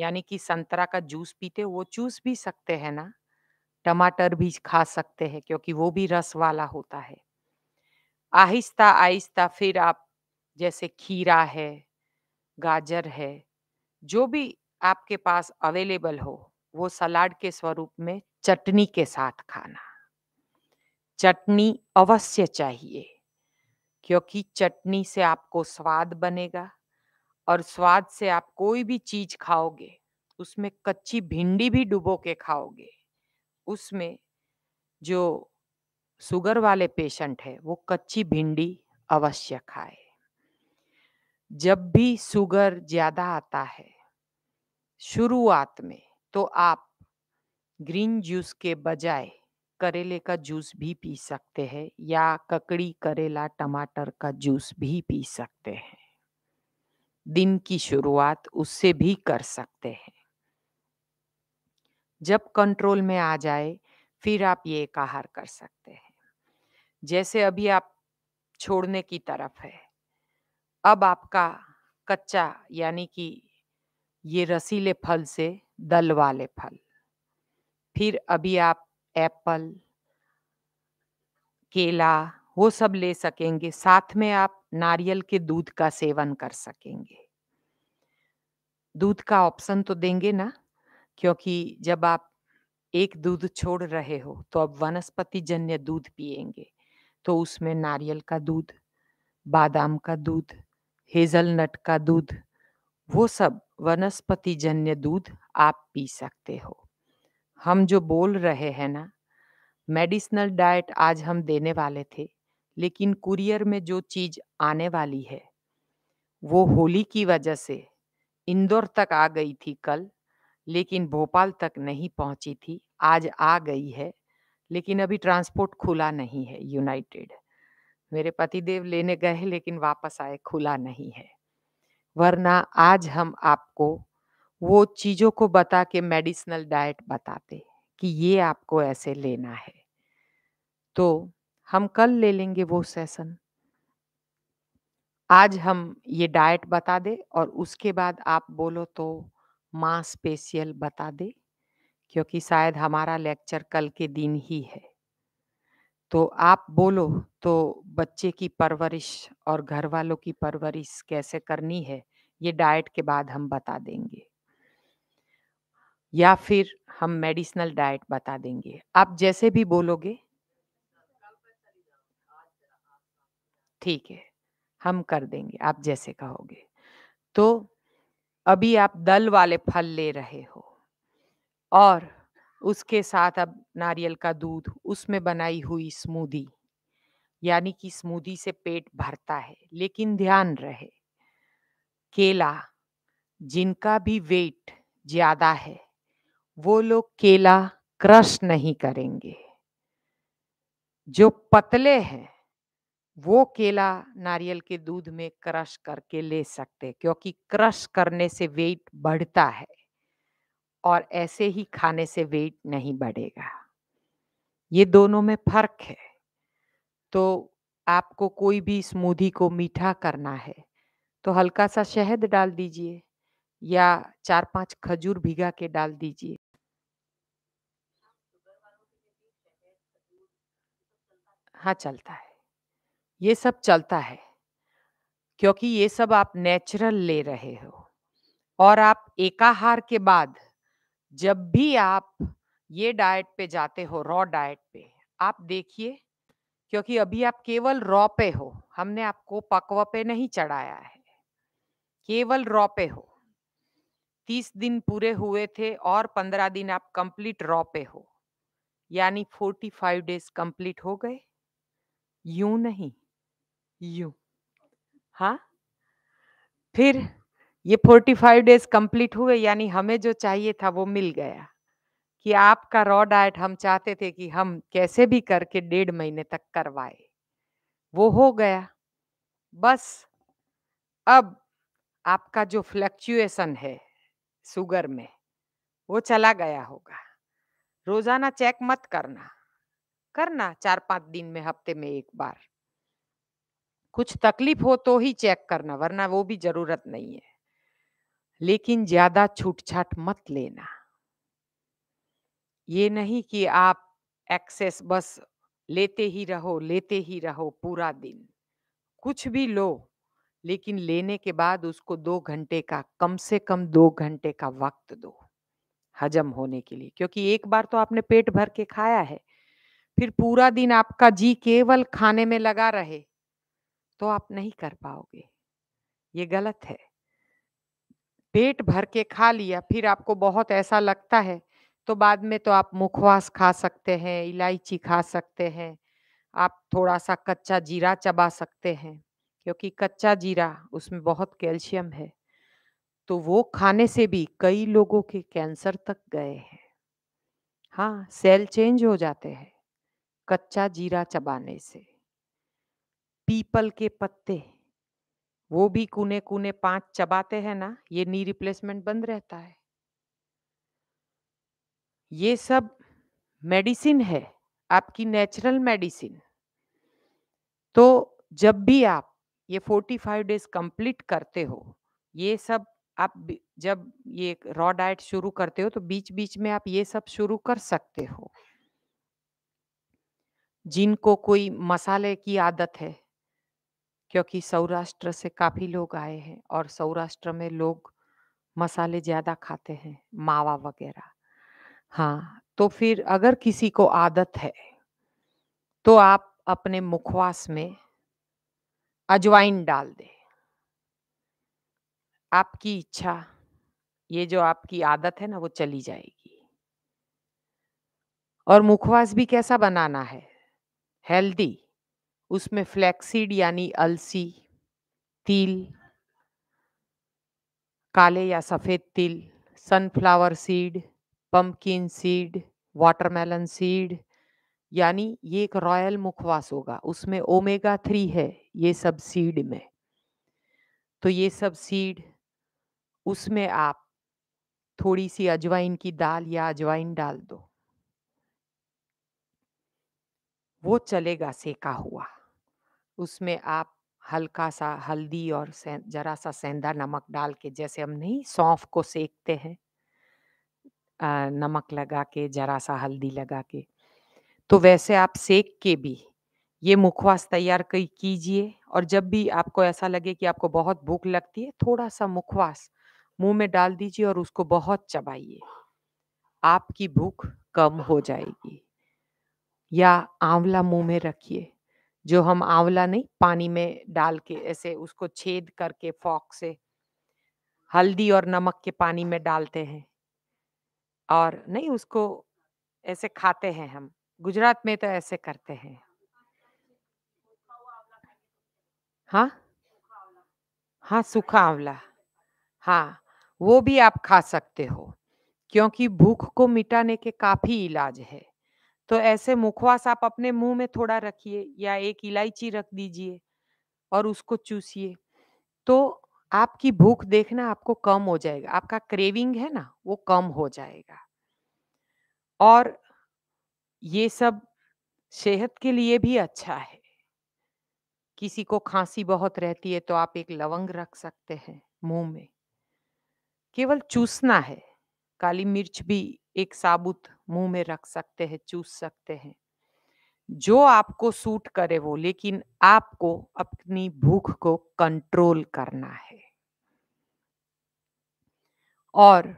यानी कि संतरा का जूस पीते वो चूस भी सकते हैं ना टमाटर भी खा सकते हैं क्योंकि वो भी रस वाला होता है आहिस्ता आहिस्ता फिर आप जैसे खीरा है गाजर है जो भी आपके पास अवेलेबल हो वो सलाद के स्वरूप में चटनी के साथ खाना चटनी अवश्य चाहिए क्योंकि चटनी से आपको स्वाद बनेगा और स्वाद से आप कोई भी चीज खाओगे उसमें कच्ची भिंडी भी डुबो के खाओगे उसमें जो शुगर वाले पेशेंट है वो कच्ची भिंडी अवश्य खाए जब भी शुगर ज़्यादा आता है शुरुआत में तो आप ग्रीन जूस के बजाय करेले का जूस भी पी सकते हैं या ककड़ी करेला टमाटर का जूस भी पी सकते हैं दिन की शुरुआत उससे भी कर सकते हैं जब कंट्रोल में आ जाए फिर आप ये एक आहार कर सकते हैं जैसे अभी आप छोड़ने की तरफ है अब आपका कच्चा यानी कि ये रसीले फल से दल वाले फल फिर अभी आप एप्पल केला वो सब ले सकेंगे साथ में आप नारियल के दूध का सेवन कर सकेंगे दूध का ऑप्शन तो देंगे ना क्योंकि जब आप एक दूध छोड़ रहे हो तो अब वनस्पति जन्य दूध पिएंगे तो उसमें नारियल का दूध बादाम का दूध हेजलनट का दूध वो सब वनस्पति जन्य दूध आप पी सकते हो हम जो बोल रहे हैं ना मेडिसिनल डाइट आज हम देने वाले थे लेकिन कुरियर में जो चीज आने वाली है वो होली की वजह से इंदौर तक आ गई थी कल लेकिन भोपाल तक नहीं पहुंची थी आज आ गई है लेकिन अभी ट्रांसपोर्ट खुला नहीं है यूनाइटेड मेरे पतिदेव लेने गए लेकिन वापस आए खुला नहीं है वरना आज हम आपको वो चीज़ों को बता के मेडिसिनल डाइट बताते कि ये आपको ऐसे लेना है तो हम कल ले लेंगे वो सेशन आज हम ये डाइट बता दे और उसके बाद आप बोलो तो स्पेशियल बता दे क्योंकि शायद हमारा लेक्चर कल के दिन ही है तो आप बोलो तो बच्चे की परवरिश और घर वालों की परवरिश कैसे करनी है ये डाइट के बाद हम बता देंगे या फिर हम मेडिसिनल डाइट बता देंगे आप जैसे भी बोलोगे ठीक है हम कर देंगे आप जैसे कहोगे तो अभी आप दल वाले फल ले रहे हो और उसके साथ अब नारियल का दूध उसमें बनाई हुई स्मूदी यानी कि स्मूदी से पेट भरता है लेकिन ध्यान रहे केला जिनका भी वेट ज़्यादा है वो लोग केला क्रश नहीं करेंगे जो पतले हैं वो केला नारियल के दूध में क्रश करके ले सकते हैं क्योंकि क्रश करने से वेट बढ़ता है और ऐसे ही खाने से वेट नहीं बढ़ेगा ये दोनों में फर्क है तो आपको कोई भी स्मूदी को मीठा करना है तो हल्का सा शहद डाल दीजिए या चार पांच खजूर भिगा के डाल दीजिए हाँ चलता है ये सब चलता है क्योंकि ये सब आप नेचुरल ले रहे हो और आप एकाहार के बाद जब भी आप ये डाइट पे जाते हो रॉ डाइट पे आप देखिए क्योंकि अभी आप केवल रॉ पे हो हमने आपको पकवा पे नहीं चढ़ाया है केवल रॉ पे हो तीस दिन पूरे हुए थे और पंद्रह दिन आप कंप्लीट रॉ पे हो यानी फोर्टी फाइव डेज कंप्लीट हो गए यू नहीं यू हाँ फिर ये फोर्टी फाइव डेज कंप्लीट हुए यानी हमें जो चाहिए था वो मिल गया कि आपका रॉ डाइट हम चाहते थे कि हम कैसे भी करके डेढ़ महीने तक करवाए वो हो गया बस अब आपका जो फ्लक्चुएशन है शुगर में वो चला गया होगा रोजाना चेक मत करना करना चार पांच दिन में हफ्ते में एक बार कुछ तकलीफ हो तो ही चेक करना वरना वो भी जरूरत नहीं है लेकिन ज्यादा छूट छाट मत लेना ये नहीं कि आप एक्सेस बस लेते ही रहो लेते ही रहो पूरा दिन कुछ भी लो लेकिन लेने के बाद उसको दो घंटे का कम से कम दो घंटे का वक्त दो हजम होने के लिए क्योंकि एक बार तो आपने पेट भर के खाया है फिर पूरा दिन आपका जी केवल खाने में लगा रहे तो आप नहीं कर पाओगे ये गलत है पेट भर के खा लिया फिर आपको बहुत ऐसा लगता है तो बाद में तो आप मुखवास खा सकते हैं इलायची खा सकते हैं आप थोड़ा सा कच्चा जीरा चबा सकते हैं क्योंकि कच्चा जीरा उसमें बहुत कैल्शियम है तो वो खाने से भी कई लोगों के कैंसर तक गए हैं हाँ सेल चेंज हो जाते हैं कच्चा जीरा चबाने से पीपल के पत्ते वो भी कुने कुने पांच चबाते हैं ना ये नी रिप्लेसमेंट बंद रहता है ये सब मेडिसिन है आपकी नेचुरल मेडिसिन तो जब भी आप ये फोर्टी फाइव डेज कंप्लीट करते हो ये सब आप जब ये रॉ डाइट शुरू करते हो तो बीच बीच में आप ये सब शुरू कर सकते हो जिनको कोई मसाले की आदत है क्योंकि सौराष्ट्र से काफ़ी लोग आए हैं और सौराष्ट्र में लोग मसाले ज़्यादा खाते हैं मावा वगैरह हाँ तो फिर अगर किसी को आदत है तो आप अपने मुखवास में अजवाइन डाल दे आपकी इच्छा ये जो आपकी आदत है ना वो चली जाएगी और मुखवास भी कैसा बनाना है हेल्दी उसमें फ्लैक्सीड यानी अलसी तिल काले या सफ़ेद तिल sunflower seed pumpkin seed watermelon seed यानी ये एक रॉयल मुखवास होगा उसमें ओमेगा थ्री है ये सब सीड में तो ये सब सीड उसमें आप थोड़ी सी अजवाइन की दाल या अजवाइन डाल दो वो चलेगा सेका हुआ उसमें आप हल्का सा हल्दी और जरा सा सेंधा नमक डाल के जैसे हम नहीं सौंफ को सेकते हैं नमक लगा के जरा सा हल्दी लगा के तो वैसे आप सेक के भी ये मुखवास तैयार कीजिए और जब भी आपको ऐसा लगे कि आपको बहुत भूख लगती है थोड़ा सा मुखवास मुंह में डाल दीजिए और उसको बहुत चबाइए आपकी भूख कम हो जाएगी या आंवला मुंह में रखिए जो हम आंवला नहीं पानी में डाल के ऐसे उसको छेद करके फॉक से हल्दी और नमक के पानी में डालते हैं और नहीं उसको ऐसे खाते हैं हम गुजरात में तो ऐसे करते हैं हाँ हाँ सूखा आंवला हाँ वो भी आप खा सकते हो क्योंकि भूख को मिटाने के काफी इलाज है तो ऐसे मुखवास आप अपने मुंह में थोड़ा रखिए या एक इलायची रख दीजिए और उसको चूसिए तो आपकी भूख देखना आपको कम हो जाएगा आपका क्रेविंग है ना वो कम हो जाएगा और ये सब सेहत के लिए भी अच्छा है किसी को खांसी बहुत रहती है तो आप एक लवंग रख सकते हैं मुंह में केवल चूसना है काली मिर्च भी एक साबुत मुंह में रख सकते हैं चूस सकते हैं जो आपको सूट करे वो लेकिन आपको अपनी भूख को कंट्रोल करना है और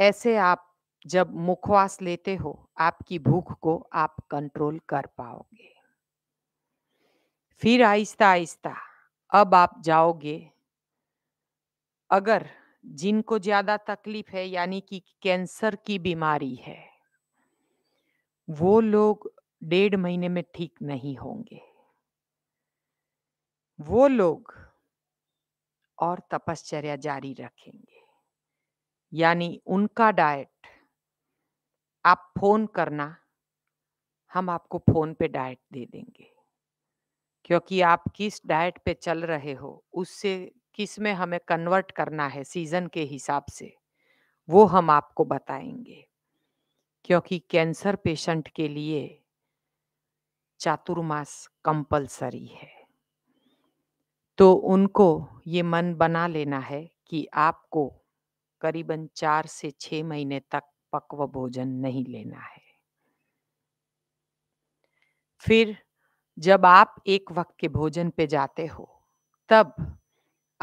ऐसे आप जब मुखवास लेते हो आपकी भूख को आप कंट्रोल कर पाओगे फिर आहिस्ता आहिस्ता अब आप जाओगे अगर जिनको ज्यादा तकलीफ है यानी कि कैंसर की बीमारी है वो लोग डेढ़ महीने में ठीक नहीं होंगे वो लोग और तपश्चर्या जारी रखेंगे यानी उनका डाइट आप फोन करना हम आपको फोन पे डाइट दे देंगे क्योंकि आप किस डाइट पे चल रहे हो उससे किस में हमें कन्वर्ट करना है सीजन के हिसाब से वो हम आपको बताएंगे क्योंकि कैंसर पेशेंट के लिए चातुर्मास कंपलसरी है तो उनको ये मन बना लेना है कि आपको करीबन चार से छ महीने तक पक्व भोजन नहीं लेना है फिर जब आप एक वक्त के भोजन पे जाते हो तब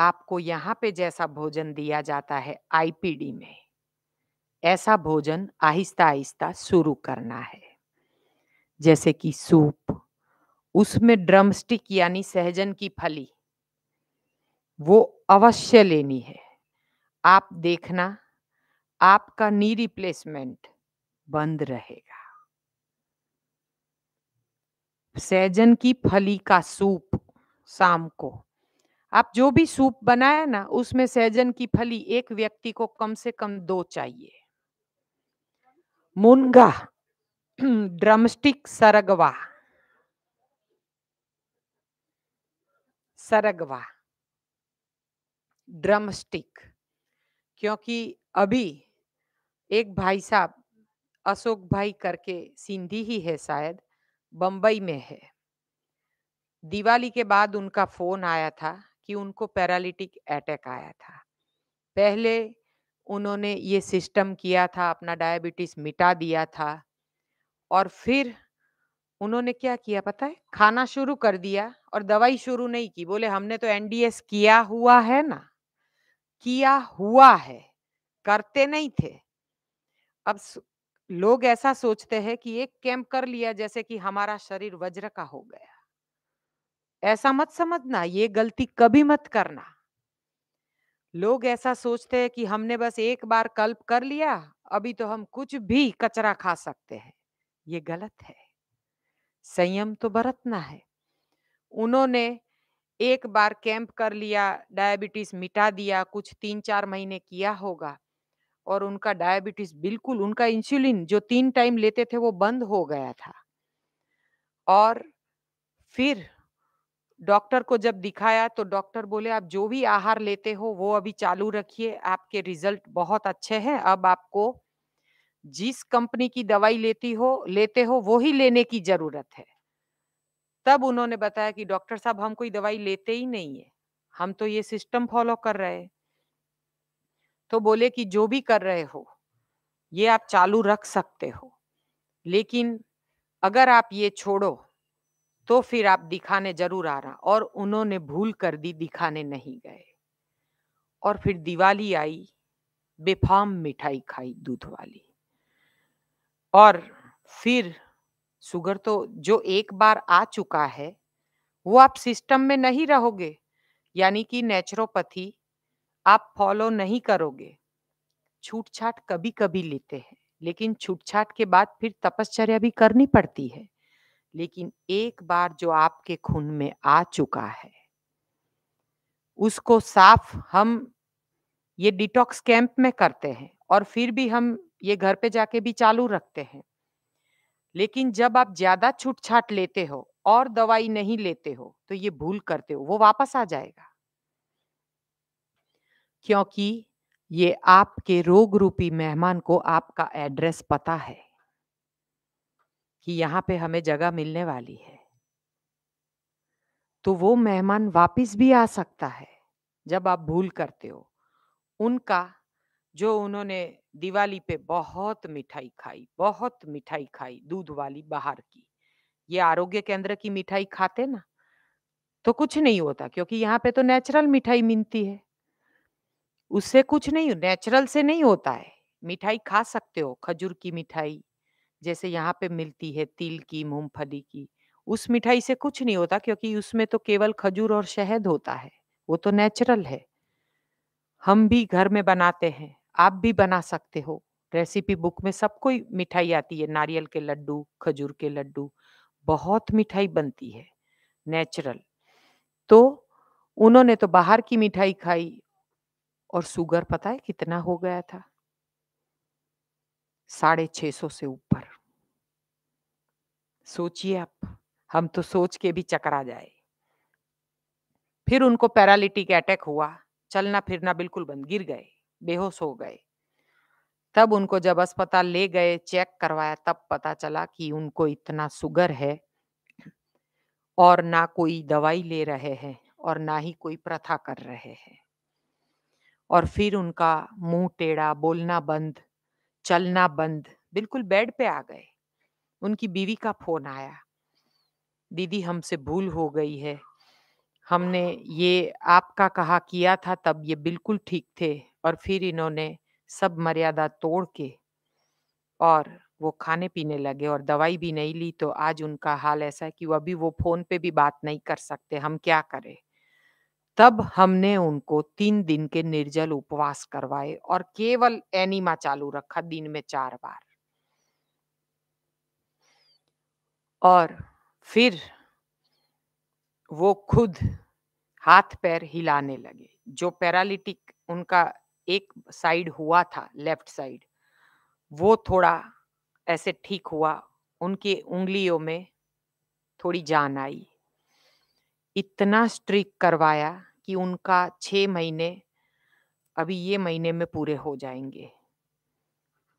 आपको यहाँ पे जैसा भोजन दिया जाता है आईपीडी में ऐसा भोजन आहिस्ता आहिस्ता शुरू करना है जैसे कि सूप उसमें ड्रमस्टिक यानी सहजन की फली वो अवश्य लेनी है आप देखना आपका नी रिप्लेसमेंट बंद रहेगा सैजन की फली का सूप शाम को आप जो भी सूप बनाया ना उसमें सैजन की फली एक व्यक्ति को कम से कम दो चाहिए मुनगा ड्रमस्टिक सरगवा सरगवा ड्रमस्टिक क्योंकि अभी एक भाई साहब अशोक भाई करके सिंधी ही है शायद बम्बई में है दिवाली के बाद उनका फोन आया था कि उनको पैरालिटिक अटैक आया था पहले उन्होंने ये सिस्टम किया था अपना डायबिटीज मिटा दिया था और फिर उन्होंने क्या किया पता है खाना शुरू कर दिया और दवाई शुरू नहीं की बोले हमने तो एनडीएस किया हुआ है ना किया हुआ है करते नहीं थे अब लोग ऐसा सोचते हैं कि एक कैंप कर लिया जैसे कि हमारा शरीर वज्र का हो गया ऐसा मत समझना ये गलती कभी मत करना लोग ऐसा सोचते हैं कि हमने बस एक बार कल्प कर लिया अभी तो हम कुछ भी कचरा खा सकते हैं ये गलत है संयम तो बरतना है उन्होंने एक बार कैंप कर लिया डायबिटीज मिटा दिया कुछ तीन चार महीने किया होगा और उनका डायबिटीज बिल्कुल उनका इंसुलिन जो तीन टाइम लेते थे वो बंद हो गया था और फिर डॉक्टर को जब दिखाया तो डॉक्टर बोले आप जो भी आहार लेते हो वो अभी चालू रखिए आपके रिजल्ट बहुत अच्छे हैं अब आपको जिस कंपनी की दवाई लेती हो लेते हो वो ही लेने की जरूरत है तब उन्होंने बताया कि डॉक्टर साहब हम कोई दवाई लेते ही नहीं है हम तो ये सिस्टम फॉलो कर रहे हैं तो बोले कि जो भी कर रहे हो ये आप चालू रख सकते हो लेकिन अगर आप ये छोड़ो तो फिर आप दिखाने जरूर आ रहा और उन्होंने भूल कर दी दिखाने नहीं गए और फिर दिवाली आई बेफाम मिठाई खाई दूध वाली और फिर सुगर तो जो एक बार आ चुका है वो आप सिस्टम में नहीं रहोगे यानी कि नेचुरोपैथी आप फॉलो नहीं करोगे छूट छाट कभी कभी लेते हैं लेकिन छूट छाट के बाद फिर तपश्चर्या भी करनी पड़ती है लेकिन एक बार जो आपके खून में आ चुका है उसको साफ हम ये डिटॉक्स कैंप में करते हैं और फिर भी हम ये घर पे जाके भी चालू रखते हैं लेकिन जब आप ज्यादा छूट छाट लेते हो और दवाई नहीं लेते हो तो ये भूल करते हो वो वापस आ जाएगा क्योंकि ये आपके रोग रूपी मेहमान को आपका एड्रेस पता है कि यहाँ पे हमें जगह मिलने वाली है तो वो मेहमान वापस भी आ सकता है जब आप भूल करते हो उनका जो उन्होंने दिवाली पे बहुत मिठाई खाई बहुत मिठाई खाई दूध वाली बाहर की ये आरोग्य केंद्र की मिठाई खाते ना तो कुछ नहीं होता क्योंकि यहाँ पे तो नेचुरल मिठाई मिलती है उससे कुछ नहीं नेचुरल से नहीं होता है मिठाई खा सकते हो खजूर की मिठाई जैसे यहाँ पे मिलती है तिल की मूंगफली की उस मिठाई से कुछ नहीं होता क्योंकि उसमें तो केवल खजूर और शहद होता है वो तो नेचुरल है हम भी घर में बनाते हैं आप भी बना सकते हो रेसिपी बुक में सब कोई मिठाई आती है नारियल के लड्डू खजूर के लड्डू बहुत मिठाई बनती है नेचुरल तो उन्होंने तो बाहर की मिठाई खाई और सुगर पता है कितना हो गया था साढ़े छः सौ से ऊपर सोचिए आप हम तो सोच के भी चकरा जाए फिर उनको पैरालिटिक अटैक हुआ चलना फिरना बिल्कुल बंद गिर गए बेहोश हो गए तब उनको जब अस्पताल ले गए चेक करवाया तब पता चला कि उनको इतना सुगर है और ना कोई दवाई ले रहे हैं और ना ही कोई प्रथा कर रहे हैं और फिर उनका मुंह टेढ़ा बोलना बंद चलना बंद बिल्कुल बेड पे आ गए उनकी बीवी का फोन आया दीदी हमसे भूल हो गई है हमने ये आपका कहा किया था तब ये बिल्कुल ठीक थे और फिर इन्होंने सब मर्यादा तोड़ के और वो खाने पीने लगे और दवाई भी नहीं ली तो आज उनका हाल ऐसा है कि वो अभी वो फोन पे भी बात नहीं कर सकते हम क्या करें तब हमने उनको तीन दिन के निर्जल उपवास करवाए और केवल एनिमा चालू रखा दिन में चार बार। और फिर वो खुद हाथ पैर हिलाने लगे जो पैरालिटिक उनका एक साइड हुआ था लेफ्ट साइड वो थोड़ा ऐसे ठीक हुआ उनकी उंगलियों में थोड़ी जान आई इतना स्ट्रिक करवाया कि उनका छः महीने अभी ये महीने में पूरे हो जाएंगे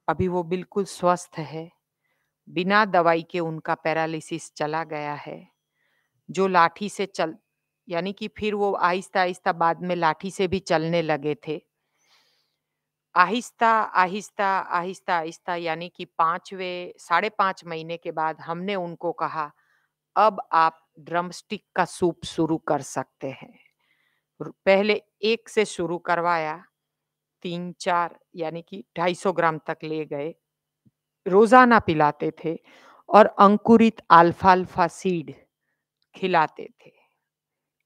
अभी वो बिल्कुल स्वस्थ है बिना दवाई के उनका पैरालिसिस चला गया है जो लाठी से चल यानी कि फिर वो आहिस्ता आहिस्ता बाद में लाठी से भी चलने लगे थे आहिस्ता आहिस्ता आहिस्ता आहिस्ता यानी कि पाँचवें साढ़े पाँच महीने के बाद हमने उनको कहा अब आप ड्रमस्टिक का सूप शुरू कर सकते हैं पहले एक से शुरू करवाया तीन चार यानी कि सौ ग्राम तक ले गए रोजाना पिलाते थे और अंकुरित अल्फा सीड खिलाते थे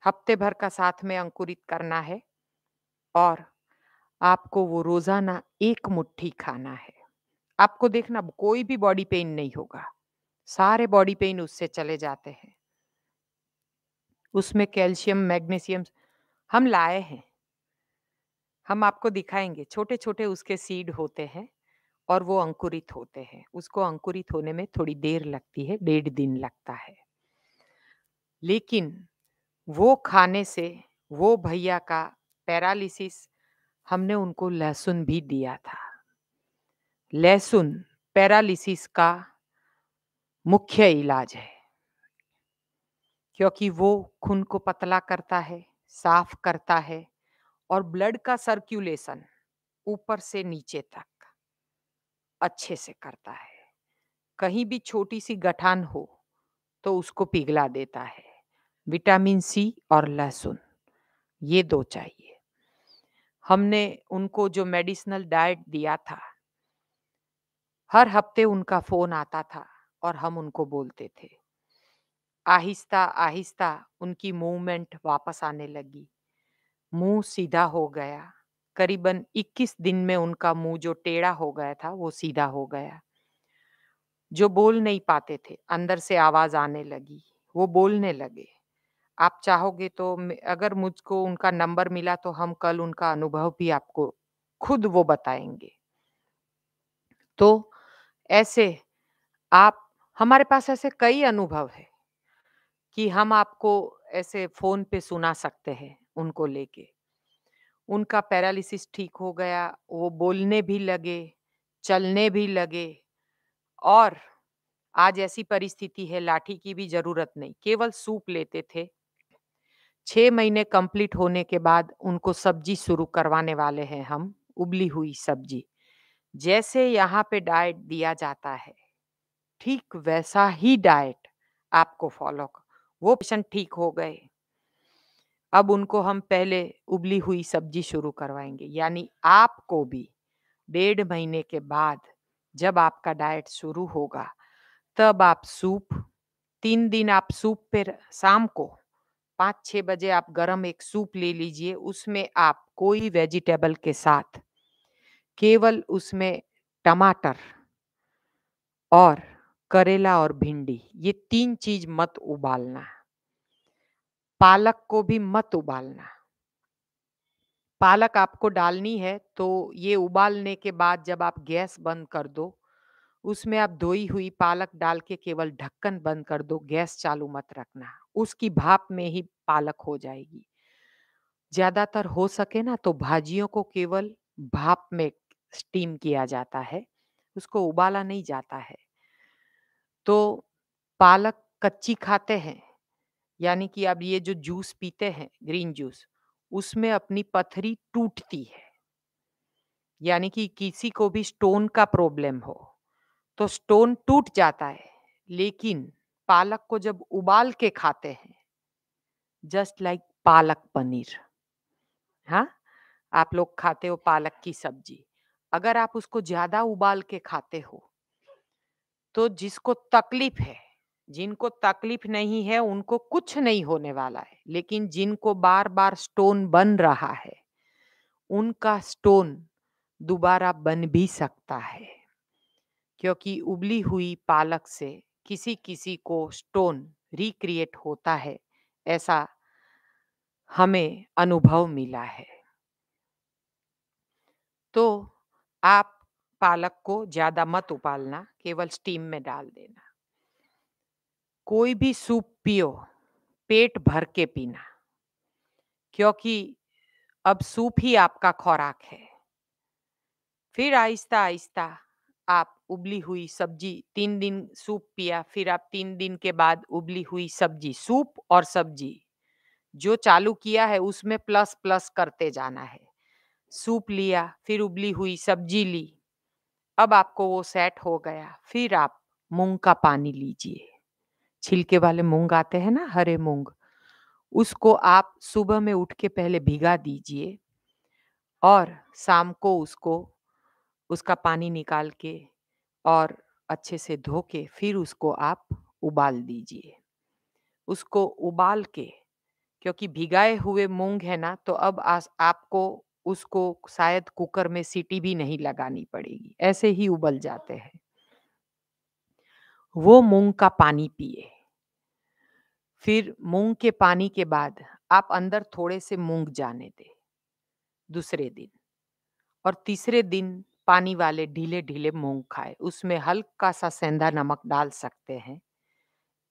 हफ्ते भर का साथ में अंकुरित करना है और आपको वो रोजाना एक मुट्ठी खाना है आपको देखना कोई भी बॉडी पेन नहीं होगा सारे बॉडी पेन उससे चले जाते हैं उसमें कैल्शियम मैग्नीशियम हम लाए हैं हम आपको दिखाएंगे छोटे छोटे उसके सीड होते हैं और वो अंकुरित होते हैं उसको अंकुरित होने में थोड़ी देर लगती है डेढ़ दिन लगता है लेकिन वो खाने से वो भैया का पैरालिसिस हमने उनको लहसुन भी दिया था लहसुन पैरालिसिस का मुख्य इलाज है क्योंकि वो खून को पतला करता है साफ करता है और ब्लड का सर्कुलेशन ऊपर से नीचे तक अच्छे से करता है कहीं भी छोटी सी गठान हो तो उसको पिघला देता है विटामिन सी और लहसुन ये दो चाहिए हमने उनको जो मेडिसिनल डाइट दिया था हर हफ्ते उनका फोन आता था और हम उनको बोलते थे आहिस्ता आहिस्ता उनकी मूवमेंट वापस आने लगी मुंह सीधा हो गया करीबन 21 दिन में उनका मुंह जो टेढ़ा हो गया था वो सीधा हो गया जो बोल नहीं पाते थे अंदर से आवाज आने लगी वो बोलने लगे आप चाहोगे तो अगर मुझको उनका नंबर मिला तो हम कल उनका अनुभव भी आपको खुद वो बताएंगे तो ऐसे आप हमारे पास ऐसे कई अनुभव है कि हम आपको ऐसे फोन पे सुना सकते हैं उनको लेके उनका पैरालिसिस ठीक हो गया वो बोलने भी लगे चलने भी लगे और आज ऐसी परिस्थिति है लाठी की भी जरूरत नहीं केवल सूप लेते थे छ महीने कंप्लीट होने के बाद उनको सब्जी शुरू करवाने वाले हैं हम उबली हुई सब्जी जैसे यहाँ पे डाइट दिया जाता है ठीक वैसा ही डाइट आपको फॉलो कर वो पेशेंट ठीक हो गए अब उनको हम पहले उबली हुई सब्जी शुरू करवाएंगे यानी आपको भी डेढ़ महीने के बाद जब आपका डाइट शुरू होगा तब आप सूप तीन दिन आप सूप पे शाम को पाँच छः बजे आप गरम एक सूप ले लीजिए उसमें आप कोई वेजिटेबल के साथ केवल उसमें टमाटर और करेला और भिंडी ये तीन चीज मत उबालना पालक को भी मत उबालना पालक आपको डालनी है तो ये उबालने के बाद जब आप गैस बंद कर दो उसमें आप धोई हुई पालक डाल के केवल ढक्कन बंद कर दो गैस चालू मत रखना उसकी भाप में ही पालक हो जाएगी ज़्यादातर हो सके ना तो भाजियों को केवल भाप में स्टीम किया जाता है उसको उबाला नहीं जाता है तो पालक कच्ची खाते हैं यानी कि अब ये जो जूस पीते हैं ग्रीन जूस उसमें अपनी पथरी टूटती है यानी कि किसी को भी स्टोन का प्रॉब्लम हो तो स्टोन टूट जाता है लेकिन पालक को जब उबाल के खाते हैं जस्ट लाइक like पालक पनीर हाँ आप लोग खाते हो पालक की सब्जी अगर आप उसको ज़्यादा उबाल के खाते हो तो जिसको तकलीफ है जिनको तकलीफ नहीं है उनको कुछ नहीं होने वाला है लेकिन जिनको बार बार स्टोन बन रहा है उनका स्टोन दोबारा बन भी सकता है क्योंकि उबली हुई पालक से किसी किसी को स्टोन रिक्रिएट होता है ऐसा हमें अनुभव मिला है तो आप पालक को ज़्यादा मत उबालना केवल स्टीम में डाल देना कोई भी सूप पियो पेट भर के पीना क्योंकि अब सूप ही आपका खुराक है फिर आहिस्ता आहिस्ता आप उबली हुई सब्जी तीन दिन सूप पिया फिर आप तीन दिन के बाद उबली हुई सब्जी सूप और सब्जी जो चालू किया है उसमें प्लस प्लस करते जाना है सूप लिया फिर उबली हुई सब्जी ली अब आपको वो सेट हो गया फिर आप मूंग का पानी लीजिए छिलके वाले मूंग आते हैं ना हरे मूंग उसको आप सुबह में उठ के पहले भिगा दीजिए और शाम को उसको उसका पानी निकाल के और अच्छे से धो के फिर उसको आप उबाल दीजिए उसको उबाल के क्योंकि भिगाए हुए मूंग है ना तो अब आस, आपको उसको शायद कुकर में सीटी भी नहीं लगानी पड़ेगी ऐसे ही उबल जाते हैं वो मूंग का पानी पिए फिर मूंग के पानी के बाद आप अंदर थोड़े से मूंग जाने दें दूसरे दिन और तीसरे दिन पानी वाले ढीले ढीले मूंग खाए उसमें हल्का सा सेंधा नमक डाल सकते हैं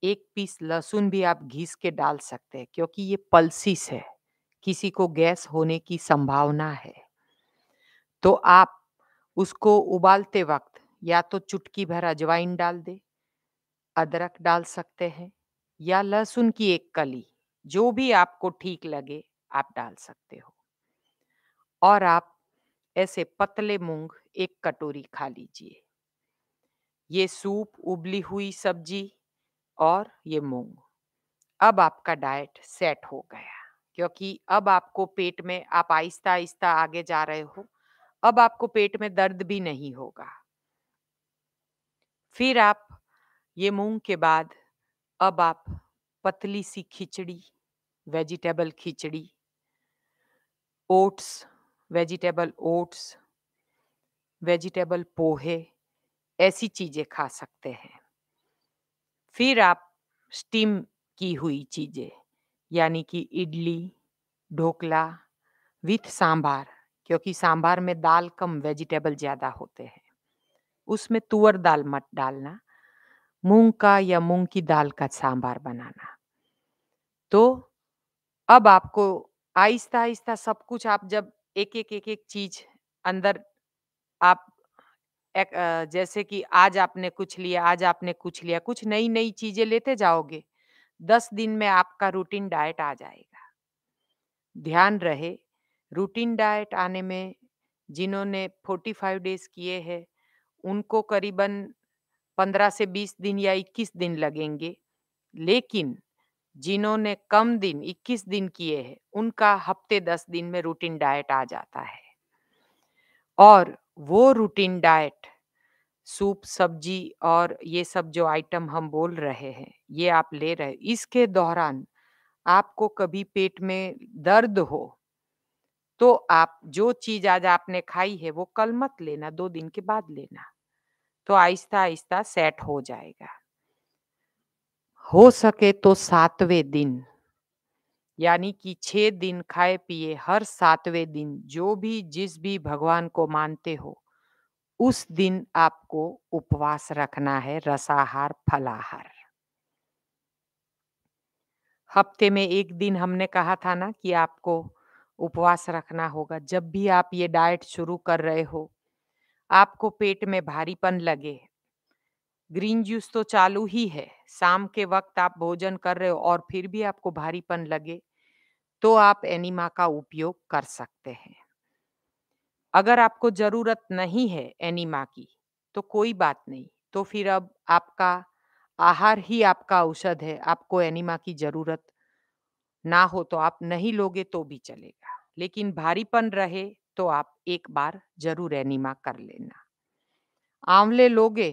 एक पीस लहसुन भी आप घीस के डाल सकते हैं क्योंकि ये पल्सिस है किसी को गैस होने की संभावना है तो आप उसको उबालते वक्त या तो चुटकी भर अजवाइन डाल दे अदरक डाल सकते हैं या लहसुन की एक कली जो भी आपको ठीक लगे आप डाल सकते हो और आप ऐसे पतले मूंग एक कटोरी खा लीजिए ये सूप उबली हुई सब्जी और ये मूंग अब आपका डाइट सेट हो गया क्योंकि अब आपको पेट में आप आहिस्ता आहिस्ता आगे जा रहे हो अब आपको पेट में दर्द भी नहीं होगा फिर आप ये मूंग के बाद अब आप पतली सी khichdi vegetable khichdi oats vegetable oats vegetable पोहे ऐसी चीज़ें खा सकते हैं फिर आप स्टीम की हुई चीज़ें यानी कि इडली ढोकला विथ सांभार क्योंकि सांभार में दाल कम वेजिटेबल ज़्यादा होते हैं उसमें तुअर दाल मत डालना मूंग का या मूंग की दाल का सांभार बनाना तो अब आपको आहिस्ता आहिस्ता सब कुछ आप जब एक एक एक एक चीज अंदर आप एक, जैसे कि आज आपने कुछ लिया आज आपने कुछ लिया कुछ नई नई चीजें लेते जाओगे दस दिन में आपका रूटीन डाइट आ जाएगा ध्यान रहे रूटीन डाइट आने में जिन्होंने 45 डेज किए हैं उनको करीबन 15 से 20 दिन या 21 दिन लगेंगे लेकिन जिन्होंने कम दिन 21 दिन किए हैं उनका हफ्ते 10 दिन में रूटीन डाइट आ जाता है और वो रूटीन डाइट सूप सब्जी और ये सब जो आइटम हम बोल रहे हैं ये आप ले रहे इसके दौरान आपको कभी पेट में दर्द हो तो आप जो चीज आज आपने खाई है वो कल मत लेना दो दिन के बाद लेना तो आहिस्ता आहिस्ता सेट हो जाएगा हो सके तो सातवें दिन यानी कि छह दिन खाए पिए हर सातवें दिन जो भी जिस भी भगवान को मानते हो उस दिन आपको उपवास रखना है रसाहार फलाहार हफ्ते में एक दिन हमने कहा था ना कि आपको उपवास रखना होगा जब भी आप ये डाइट शुरू कर रहे हो आपको पेट में भारीपन लगे ग्रीन जूस तो चालू ही है शाम के वक्त आप भोजन कर रहे हो और फिर भी आपको भारीपन लगे तो आप एनिमा का उपयोग कर सकते हैं अगर आपको ज़रूरत नहीं है एनिमा की तो कोई बात नहीं तो फिर अब आपका आहार ही आपका औषध है आपको एनिमा की ज़रूरत ना हो तो आप नहीं लोगे तो भी चलेगा लेकिन भारीपन रहे तो आप एक बार जरूर एनिमा कर लेना आंवले लोगे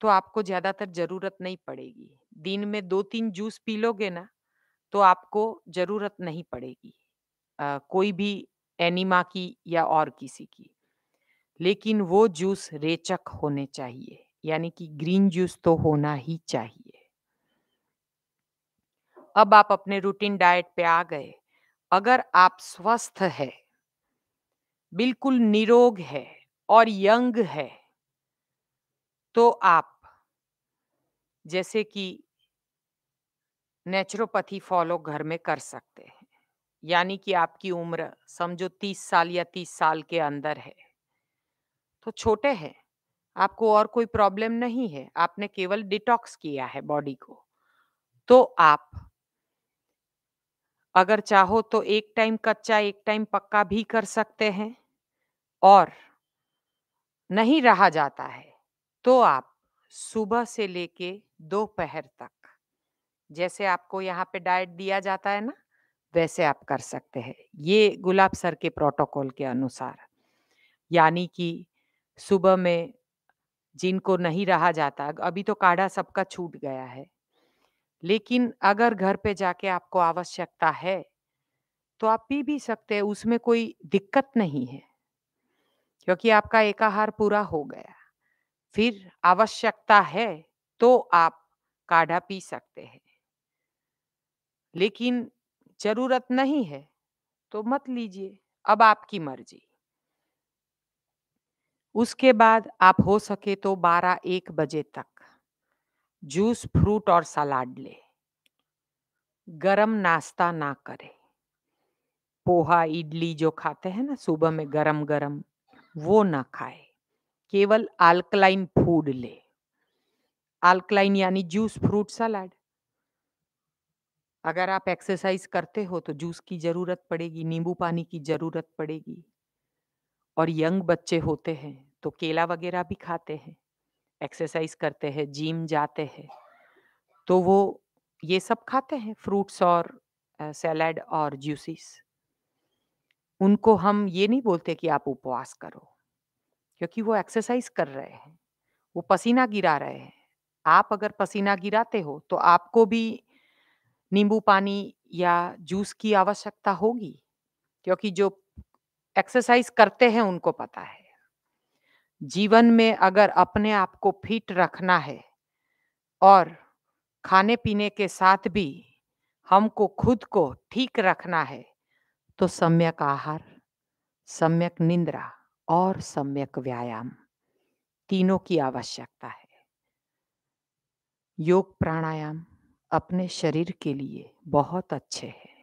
तो आपको ज़्यादातर ज़रूरत नहीं पड़ेगी दिन में दो तीन जूस पी लोगे ना तो आपको ज़रूरत नहीं पड़ेगी आ, कोई भी एनिमा की या और किसी की लेकिन वो जूस रेचक होने चाहिए यानी कि ग्रीन जूस तो होना ही चाहिए अब आप अपने रूटीन डाइट पे आ गए अगर आप स्वस्थ है बिल्कुल निरोग है और यंग है तो आप जैसे कि नेचुरोपैथी फॉलो घर में कर सकते हैं यानी कि आपकी उम्र समझो तीस साल या तीस साल के अंदर है तो छोटे हैं आपको और कोई प्रॉब्लम नहीं है आपने केवल डिटॉक्स किया है बॉडी को तो आप अगर चाहो तो एक टाइम कच्चा एक टाइम पक्का भी कर सकते हैं और नहीं रहा जाता है तो आप सुबह से लेके दोपहर तक जैसे आपको यहाँ पे डाइट दिया जाता है ना वैसे आप कर सकते हैं ये गुलाब सर के प्रोटोकॉल के अनुसार यानी कि सुबह में जिनको नहीं रहा जाता अभी तो काढ़ा सबका छूट गया है लेकिन अगर घर पे जाके आपको आवश्यकता है तो आप पी भी सकते हैं उसमें कोई दिक्कत नहीं है क्योंकि आपका एकाहार पूरा हो गया फिर आवश्यकता है तो आप काढ़ा पी सकते हैं लेकिन जरूरत नहीं है तो मत लीजिए अब आपकी मर्जी उसके बाद आप हो सके तो बारह एक बजे तक जूस फ्रूट और सलाद ले गरम नाश्ता ना करें पोहा इडली जो खाते हैं ना सुबह में गरम गरम वो ना खाए केवल आल्कलाइन फूड ले आल्कलाइन यानी जूस फ्रूट सलाड अगर आप एक्सरसाइज करते हो तो जूस की जरूरत पड़ेगी नींबू पानी की जरूरत पड़ेगी और यंग बच्चे होते हैं तो केला वगैरह भी खाते हैं एक्सरसाइज करते हैं जिम जाते हैं तो वो ये सब खाते हैं फ्रूट्स और सैलड और जूसेस उनको हम ये नहीं बोलते कि आप उपवास करो क्योंकि वो एक्सरसाइज कर रहे हैं वो पसीना गिरा रहे हैं आप अगर पसीना गिराते हो तो आपको भी नींबू पानी या जूस की आवश्यकता होगी क्योंकि जो एक्सरसाइज करते हैं उनको पता है जीवन में अगर अपने आप को फिट रखना है और खाने पीने के साथ भी हमको खुद को ठीक रखना है तो सम्यक आहार सम्यक निंद्रा और सम्यक व्यायाम तीनों की आवश्यकता है योग प्राणायाम अपने शरीर के लिए बहुत अच्छे हैं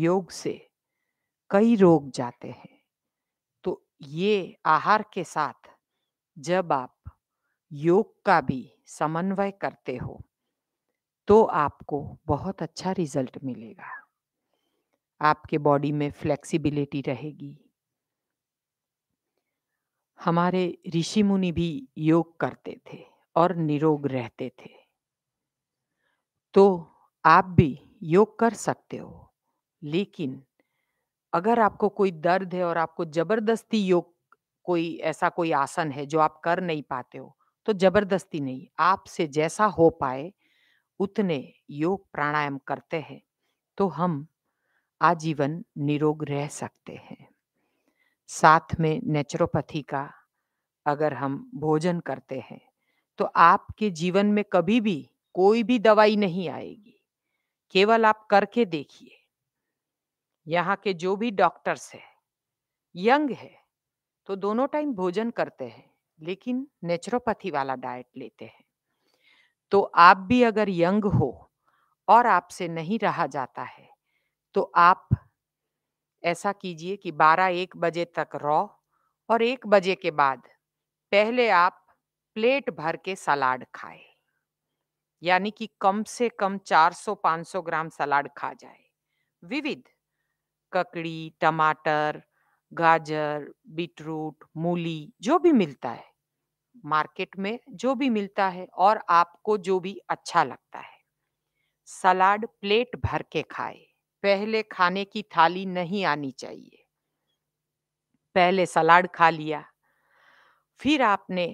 योग से कई रोग जाते हैं तो ये आहार के साथ जब आप योग का भी समन्वय करते हो तो आपको बहुत अच्छा रिजल्ट मिलेगा आपके बॉडी में फ्लेक्सिबिलिटी रहेगी हमारे ऋषि मुनि भी योग करते थे और निरोग रहते थे तो आप भी योग कर सकते हो लेकिन अगर आपको कोई दर्द है और आपको जबरदस्ती योग कोई ऐसा कोई आसन है जो आप कर नहीं पाते हो तो जबरदस्ती नहीं आपसे जैसा हो पाए उतने योग प्राणायाम करते हैं तो हम आजीवन निरोग रह सकते हैं साथ में नेचुरोपैथी का अगर हम भोजन करते हैं तो आपके जीवन में कभी भी कोई भी दवाई नहीं आएगी केवल आप करके देखिए यहाँ के जो भी डॉक्टर्स है यंग है तो दोनों टाइम भोजन करते हैं लेकिन नेचुरोपैथी वाला डाइट लेते हैं तो आप भी अगर यंग हो और आपसे नहीं रहा जाता है तो आप ऐसा कीजिए कि 12 एक बजे तक रो और एक बजे के बाद पहले आप प्लेट भर के सलाड खाएं यानी कि कम से कम 400-500 ग्राम सलाद खा जाए विविध ककड़ी टमाटर गाजर बीटरूट मूली जो भी मिलता है मार्केट में जो भी मिलता है और आपको जो भी अच्छा लगता है सलाद प्लेट भर के खाए पहले खाने की थाली नहीं आनी चाहिए पहले सलाद खा लिया फिर आपने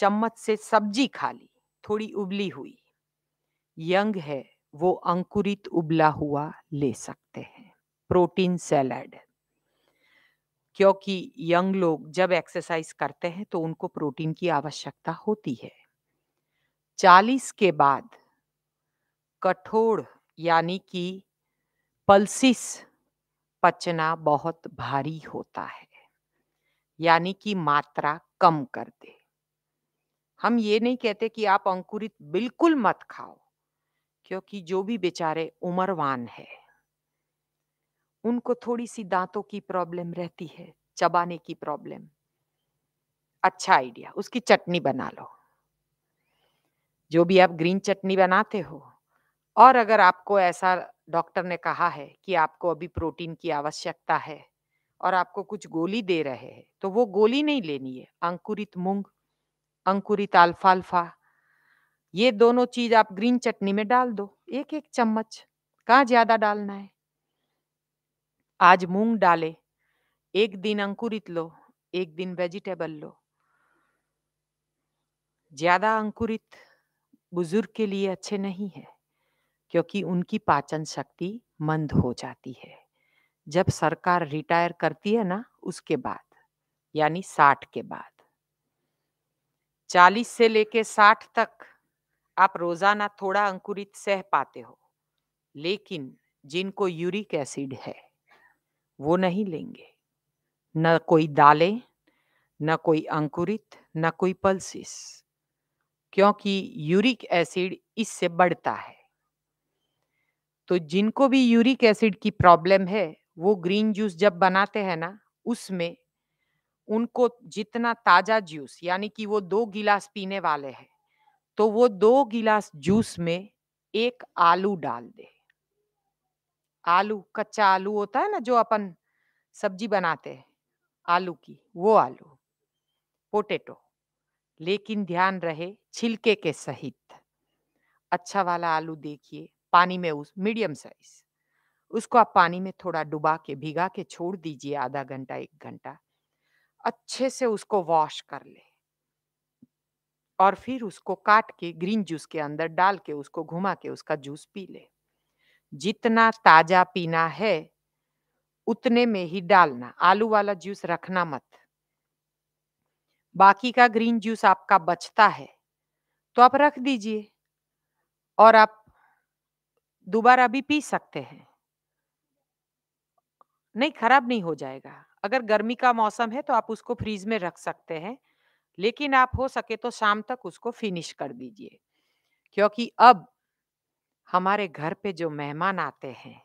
चम्मच से सब्जी खा ली थोड़ी उबली हुई यंग है वो अंकुरित उबला हुआ ले सकते हैं प्रोटीन सैलड क्योंकि यंग लोग जब एक्सरसाइज करते हैं तो उनको प्रोटीन की आवश्यकता होती है चालीस के बाद कठोर यानी कि पल्सिस पचना बहुत भारी होता है यानी कि मात्रा कम कर दे हम ये नहीं कहते कि आप अंकुरित बिल्कुल मत खाओ क्योंकि जो भी बेचारे उम्रवान है उनको थोड़ी सी दांतों की प्रॉब्लम रहती है चबाने की प्रॉब्लम अच्छा आइडिया उसकी चटनी बना लो जो भी आप ग्रीन चटनी बनाते हो और अगर आपको ऐसा डॉक्टर ने कहा है कि आपको अभी प्रोटीन की आवश्यकता है और आपको कुछ गोली दे रहे हैं तो वो गोली नहीं लेनी है अंकुरित मूंग अंकुरित अल्फाल्फा ये दोनों चीज आप ग्रीन चटनी में डाल दो एक एक चम्मच कहाँ ज्यादा डालना है आज मूंग डाले एक दिन अंकुरित लो एक दिन वेजिटेबल लो ज्यादा अंकुरित बुजुर्ग के लिए अच्छे नहीं है क्योंकि उनकी पाचन शक्ति मंद हो जाती है जब सरकार रिटायर करती है ना उसके बाद यानी साठ के बाद चालीस से लेके साठ तक आप रोजाना थोड़ा अंकुरित सह पाते हो लेकिन जिनको यूरिक एसिड है वो नहीं लेंगे न कोई दालें न कोई अंकुरित न कोई पल्सिस क्योंकि यूरिक एसिड इससे बढ़ता है तो जिनको भी यूरिक एसिड की प्रॉब्लम है वो ग्रीन जूस जब बनाते हैं ना उसमें उनको जितना ताज़ा जूस यानी कि वो दो गिलास पीने वाले हैं तो वो दो गिलास जूस में एक आलू डाल दे आलू कच्चा आलू होता है ना जो अपन सब्जी बनाते हैं आलू की वो आलू पोटेटो लेकिन ध्यान रहे छिलके के सहित अच्छा वाला आलू देखिए पानी में उस मीडियम साइज उसको आप पानी में थोड़ा डुबा के भिगा के छोड़ दीजिए आधा घंटा एक घंटा अच्छे से उसको वॉश कर ले और फिर उसको काट के ग्रीन जूस के अंदर डाल के उसको घुमा के उसका जूस पी ले जितना ताजा पीना है उतने में ही डालना आलू वाला जूस रखना मत बाकी का ग्रीन जूस आपका बचता है तो आप रख दीजिए और आप दोबारा भी पी सकते हैं नहीं खराब नहीं हो जाएगा अगर गर्मी का मौसम है तो आप उसको फ्रीज में रख सकते हैं लेकिन आप हो सके तो शाम तक उसको फिनिश कर दीजिए क्योंकि अब हमारे घर पे जो मेहमान आते हैं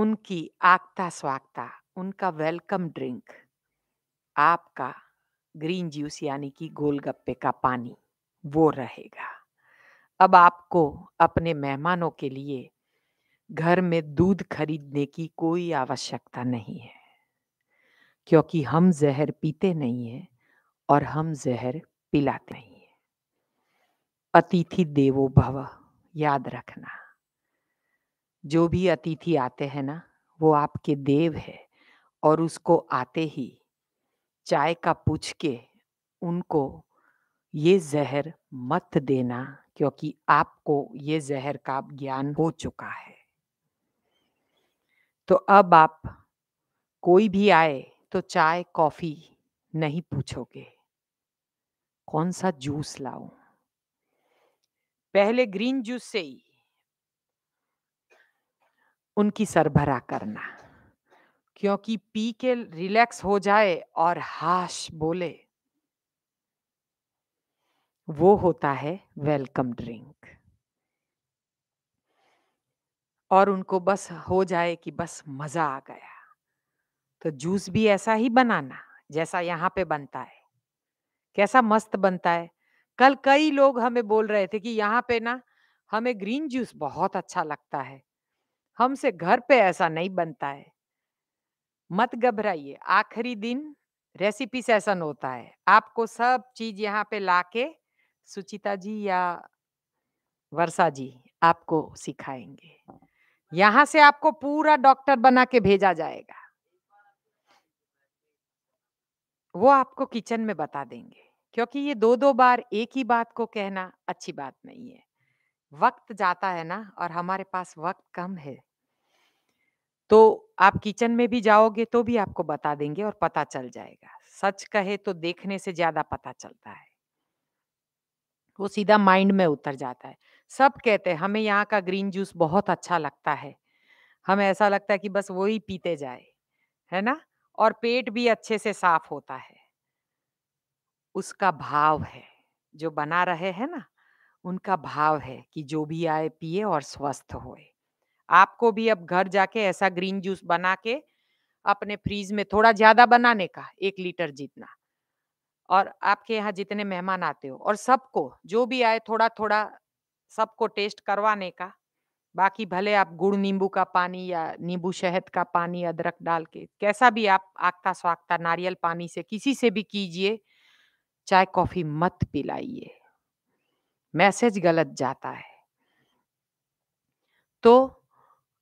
उनकी आगता स्वागता उनका वेलकम ड्रिंक आपका ग्रीन जूस यानी कि गोलगप्पे का पानी वो रहेगा अब आपको अपने मेहमानों के लिए घर में दूध खरीदने की कोई आवश्यकता नहीं है क्योंकि हम जहर पीते नहीं हैं और हम जहर पिलाते नहीं है अतिथि देवो भव याद रखना जो भी अतिथि आते हैं ना वो आपके देव है और उसको आते ही चाय का पूछ के उनको ये जहर मत देना क्योंकि आपको ये जहर का ज्ञान हो चुका है तो अब आप कोई भी आए तो चाय कॉफ़ी नहीं पूछोगे कौन सा जूस लाऊं पहले ग्रीन जूस से ही उनकी सरभरा करना क्योंकि पी के रिलैक्स हो जाए और हाश बोले वो होता है वेलकम ड्रिंक और उनको बस हो जाए कि बस मजा आ गया तो जूस भी ऐसा ही बनाना जैसा यहाँ पे बनता है कैसा मस्त बनता है कल कई लोग हमें बोल रहे थे कि यहाँ पे ना हमें ग्रीन जूस बहुत अच्छा लगता है हमसे घर पे ऐसा नहीं बनता है मत घबराइए आखिरी दिन रेसिपी सेशन होता है आपको सब चीज यहाँ पे लाके सुचिता जी या वर्षा जी आपको सिखाएंगे यहाँ से आपको पूरा डॉक्टर बना के भेजा जाएगा वो आपको किचन में बता देंगे क्योंकि ये दो दो बार एक ही बात को कहना अच्छी बात नहीं है वक्त जाता है ना और हमारे पास वक्त कम है तो आप किचन में भी जाओगे तो भी आपको बता देंगे और पता चल जाएगा सच कहे तो देखने से ज्यादा पता चलता है वो सीधा माइंड में उतर जाता है सब कहते हैं हमें यहाँ का ग्रीन जूस बहुत अच्छा लगता है हमें ऐसा लगता है कि बस ही पीते जाए है ना और पेट भी अच्छे से साफ होता है उसका भाव है जो बना रहे हैं ना उनका भाव है कि जो भी आए पिए और स्वस्थ होए आपको भी अब घर जाके ऐसा ग्रीन जूस बना के अपने फ्रीज में थोड़ा ज्यादा बनाने का एक लीटर जितना और आपके यहाँ जितने मेहमान आते हो और सबको जो भी आए थोड़ा थोड़ा सबको टेस्ट करवाने का बाकी भले आप गुड़ नींबू का पानी या नींबू शहद का पानी अदरक डाल के कैसा भी आप आगता स्वागता नारियल पानी से किसी से भी कीजिए चाय कॉफी मत पिलाइए मैसेज गलत जाता है तो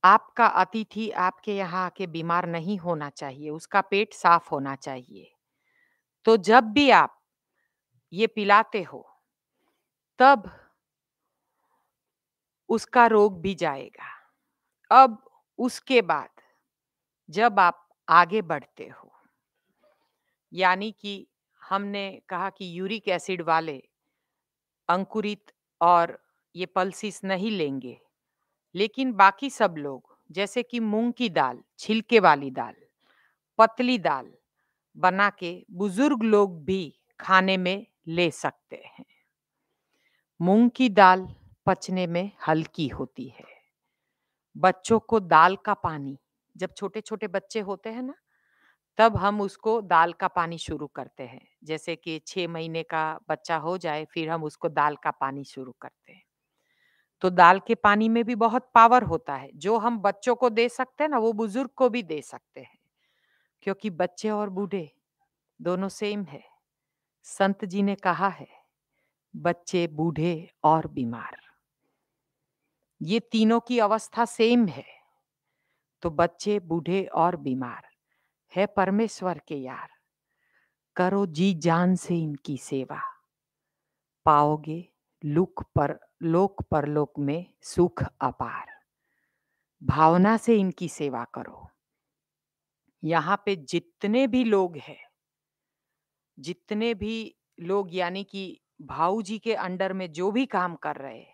आपका अतिथि आपके यहाँ आके बीमार नहीं होना चाहिए उसका पेट साफ होना चाहिए तो जब भी आप ये पिलाते हो तब उसका रोग भी जाएगा अब उसके बाद जब आप आगे बढ़ते हो यानी कि हमने कहा कि यूरिक एसिड वाले अंकुरित और ये पल्सिस नहीं लेंगे लेकिन बाकी सब लोग जैसे कि मूंग की दाल छिलके वाली दाल पतली दाल बना के बुजुर्ग लोग भी खाने में ले सकते हैं मूंग की दाल पचने में हल्की होती है बच्चों को दाल का पानी जब छोटे छोटे बच्चे होते हैं ना तब हम उसको दाल का पानी शुरू करते हैं जैसे कि छह महीने का बच्चा हो जाए फिर हम उसको दाल का पानी शुरू करते हैं तो दाल के पानी में भी बहुत पावर होता है जो हम बच्चों को दे सकते हैं ना वो बुजुर्ग को भी दे सकते हैं क्योंकि बच्चे और बूढ़े दोनों सेम है संत जी ने कहा है बच्चे बूढ़े और बीमार ये तीनों की अवस्था सेम है तो बच्चे बूढ़े और बीमार है परमेश्वर के यार करो जी जान से इनकी सेवा पाओगे लुक पर लोक परलोक में सुख अपार भावना से इनकी सेवा करो यहाँ पे जितने भी लोग हैं जितने भी लोग यानी कि भाऊ जी के अंडर में जो भी काम कर रहे हैं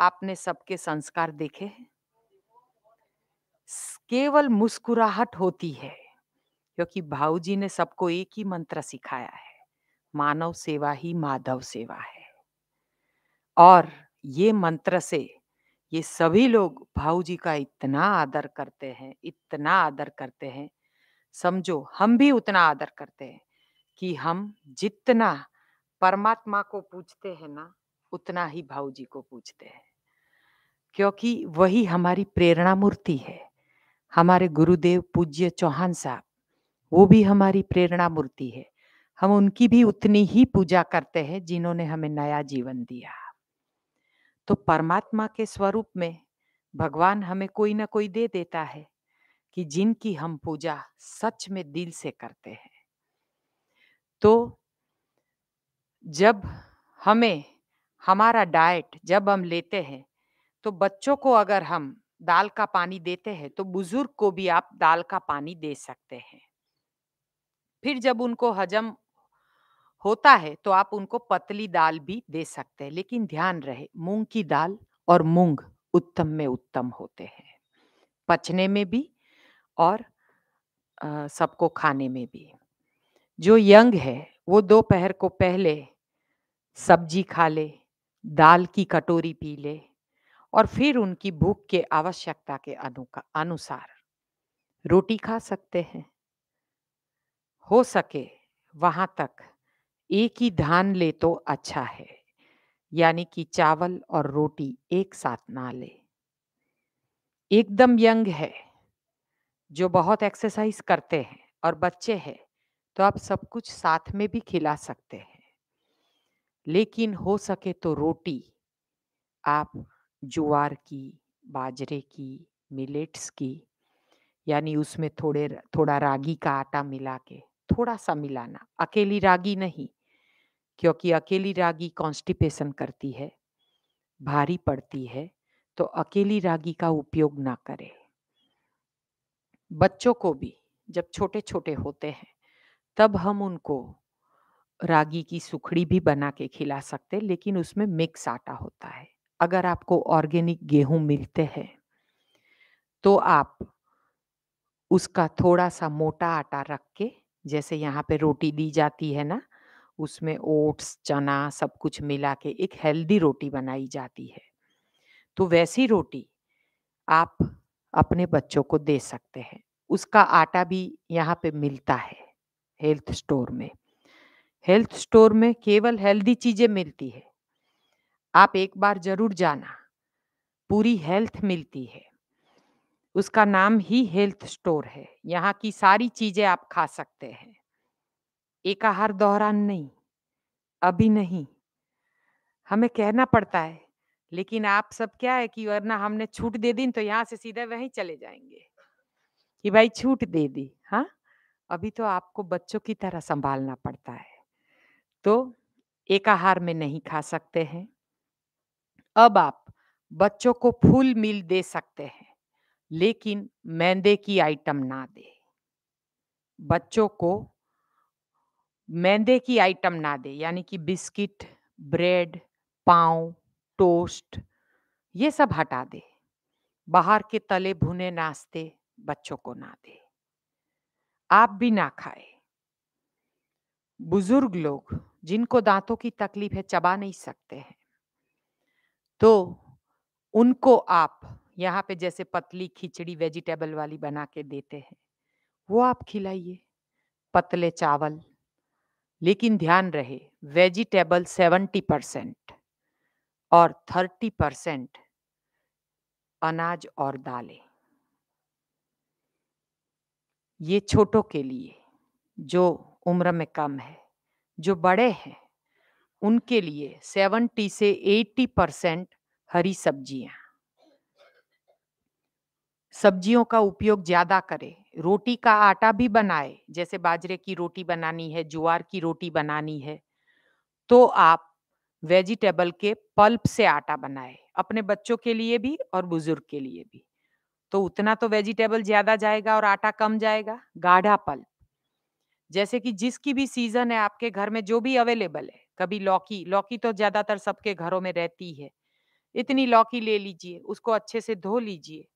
आपने सबके संस्कार देखे हैं केवल मुस्कुराहट होती है क्योंकि भाऊ जी ने सबको एक ही मंत्र सिखाया है मानव सेवा ही माधव सेवा है और ये मंत्र से ये सभी लोग भाऊ जी का इतना आदर करते हैं इतना आदर करते हैं समझो हम भी उतना आदर करते हैं कि हम जितना परमात्मा को पूछते हैं ना उतना ही भाऊ जी को पूछते हैं क्योंकि वही हमारी प्रेरणा मूर्ति है हमारे गुरुदेव पूज्य चौहान साहब वो भी हमारी प्रेरणा मूर्ति है हम उनकी भी उतनी ही पूजा करते हैं जिन्होंने हमें नया जीवन दिया तो परमात्मा के स्वरूप में भगवान हमें कोई ना कोई दे देता है कि जिनकी हम पूजा सच में दिल से करते हैं तो जब हमें हमारा डाइट जब हम लेते हैं तो बच्चों को अगर हम दाल का पानी देते हैं तो बुजुर्ग को भी आप दाल का पानी दे सकते हैं फिर जब उनको हजम होता है तो आप उनको पतली दाल भी दे सकते हैं लेकिन ध्यान रहे मूंग की दाल और मूंग उत्तम में उत्तम होते हैं पचने में भी और सबको खाने में भी जो यंग है वो दोपहर को पहले सब्जी खा ले दाल की कटोरी पी ले और फिर उनकी भूख के आवश्यकता के अनुसार रोटी खा सकते हैं हो सके वहां तक एक ही धान ले तो अच्छा है यानी कि चावल और रोटी एक साथ ना ले एकदम यंग है जो बहुत एक्सरसाइज करते हैं और बच्चे हैं तो आप सब कुछ साथ में भी खिला सकते हैं लेकिन हो सके तो रोटी आप ज्वार की बाजरे की मिलेट्स की यानी उसमें थोड़े थोड़ा रागी का आटा मिला के थोड़ा सा मिलाना अकेली रागी नहीं क्योंकि अकेली रागी कॉन्स्टिपेशन करती है भारी पड़ती है तो अकेली रागी का उपयोग ना करें बच्चों को भी जब छोटे छोटे होते हैं तब हम उनको रागी की सुखड़ी भी बना के खिला सकते लेकिन उसमें मिक्स आटा होता है अगर आपको ऑर्गेनिक गेहूं मिलते हैं तो आप उसका थोड़ा सा मोटा आटा रख के जैसे यहाँ पे रोटी दी जाती है ना उसमें ओट्स चना सब कुछ मिला के एक हेल्दी रोटी बनाई जाती है तो वैसी रोटी आप अपने बच्चों को दे सकते हैं उसका आटा भी यहाँ पे मिलता है हेल्थ स्टोर में हेल्थ स्टोर में केवल हेल्दी चीज़ें मिलती है आप एक बार जरूर जाना पूरी हेल्थ मिलती है उसका नाम ही हेल्थ स्टोर है यहाँ की सारी चीजें आप खा सकते हैं आहार दौरान नहीं अभी नहीं हमें कहना पड़ता है लेकिन आप सब क्या है कि वरना हमने छूट दे दी तो यहाँ से सीधे वहीं चले जाएंगे कि भाई छूट दे दी हाँ अभी तो आपको बच्चों की तरह संभालना पड़ता है तो एक आहार में नहीं खा सकते हैं अब आप बच्चों को फुल मील दे सकते हैं लेकिन मैदे की आइटम ना दे बच्चों को मैदे की आइटम ना दे यानी कि बिस्किट ब्रेड पाव टोस्ट ये सब हटा दे बाहर के तले भुने नाश्ते बच्चों को ना दे आप भी ना खाए बुजुर्ग लोग जिनको दांतों की तकलीफ है चबा नहीं सकते हैं तो उनको आप यहाँ पे जैसे पतली खिचड़ी वेजिटेबल वाली बना के देते हैं वो आप खिलाइए पतले चावल लेकिन ध्यान रहे वेजिटेबल सेवेंटी परसेंट और थर्टी परसेंट अनाज और दालें ये छोटों के लिए जो उम्र में कम है जो बड़े हैं उनके लिए 70 से 80 परसेंट हरी सब्जियां सब्जियों का उपयोग ज़्यादा करें रोटी का आटा भी बनाए जैसे बाजरे की रोटी बनानी है ज्वार की रोटी बनानी है तो आप वेजिटेबल के पल्प से आटा बनाए अपने बच्चों के लिए भी और बुजुर्ग के लिए भी तो उतना तो वेजिटेबल ज्यादा जाएगा और आटा कम जाएगा गाढ़ा पल्प जैसे कि जिसकी भी सीजन है आपके घर में जो भी अवेलेबल है कभी लौकी लौकी तो ज्यादातर सबके घरों में रहती है इतनी लौकी ले लीजिए उसको अच्छे से धो लीजिए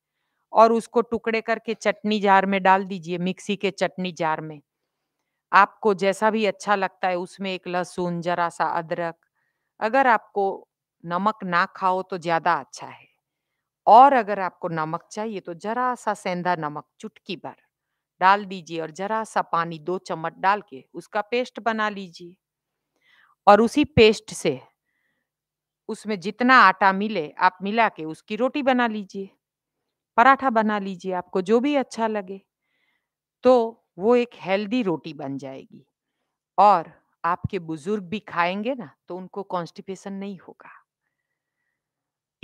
और उसको टुकड़े करके चटनी जार में डाल दीजिए मिक्सी के चटनी जार में आपको जैसा भी अच्छा लगता है उसमें एक लहसुन जरा सा अदरक अगर आपको नमक ना खाओ तो ज्यादा अच्छा है और अगर आपको नमक चाहिए तो जरा सा सेंधा नमक चुटकी भर डाल दीजिए और जरा सा पानी दो चम्मच डाल के उसका पेस्ट बना लीजिए और उसी पेस्ट से उसमें जितना आटा मिले आप मिला के उसकी रोटी बना लीजिए पराठा बना लीजिए आपको जो भी अच्छा लगे तो वो एक हेल्दी रोटी बन जाएगी और आपके बुजुर्ग भी खाएंगे ना तो उनको कॉन्स्टिपेशन नहीं होगा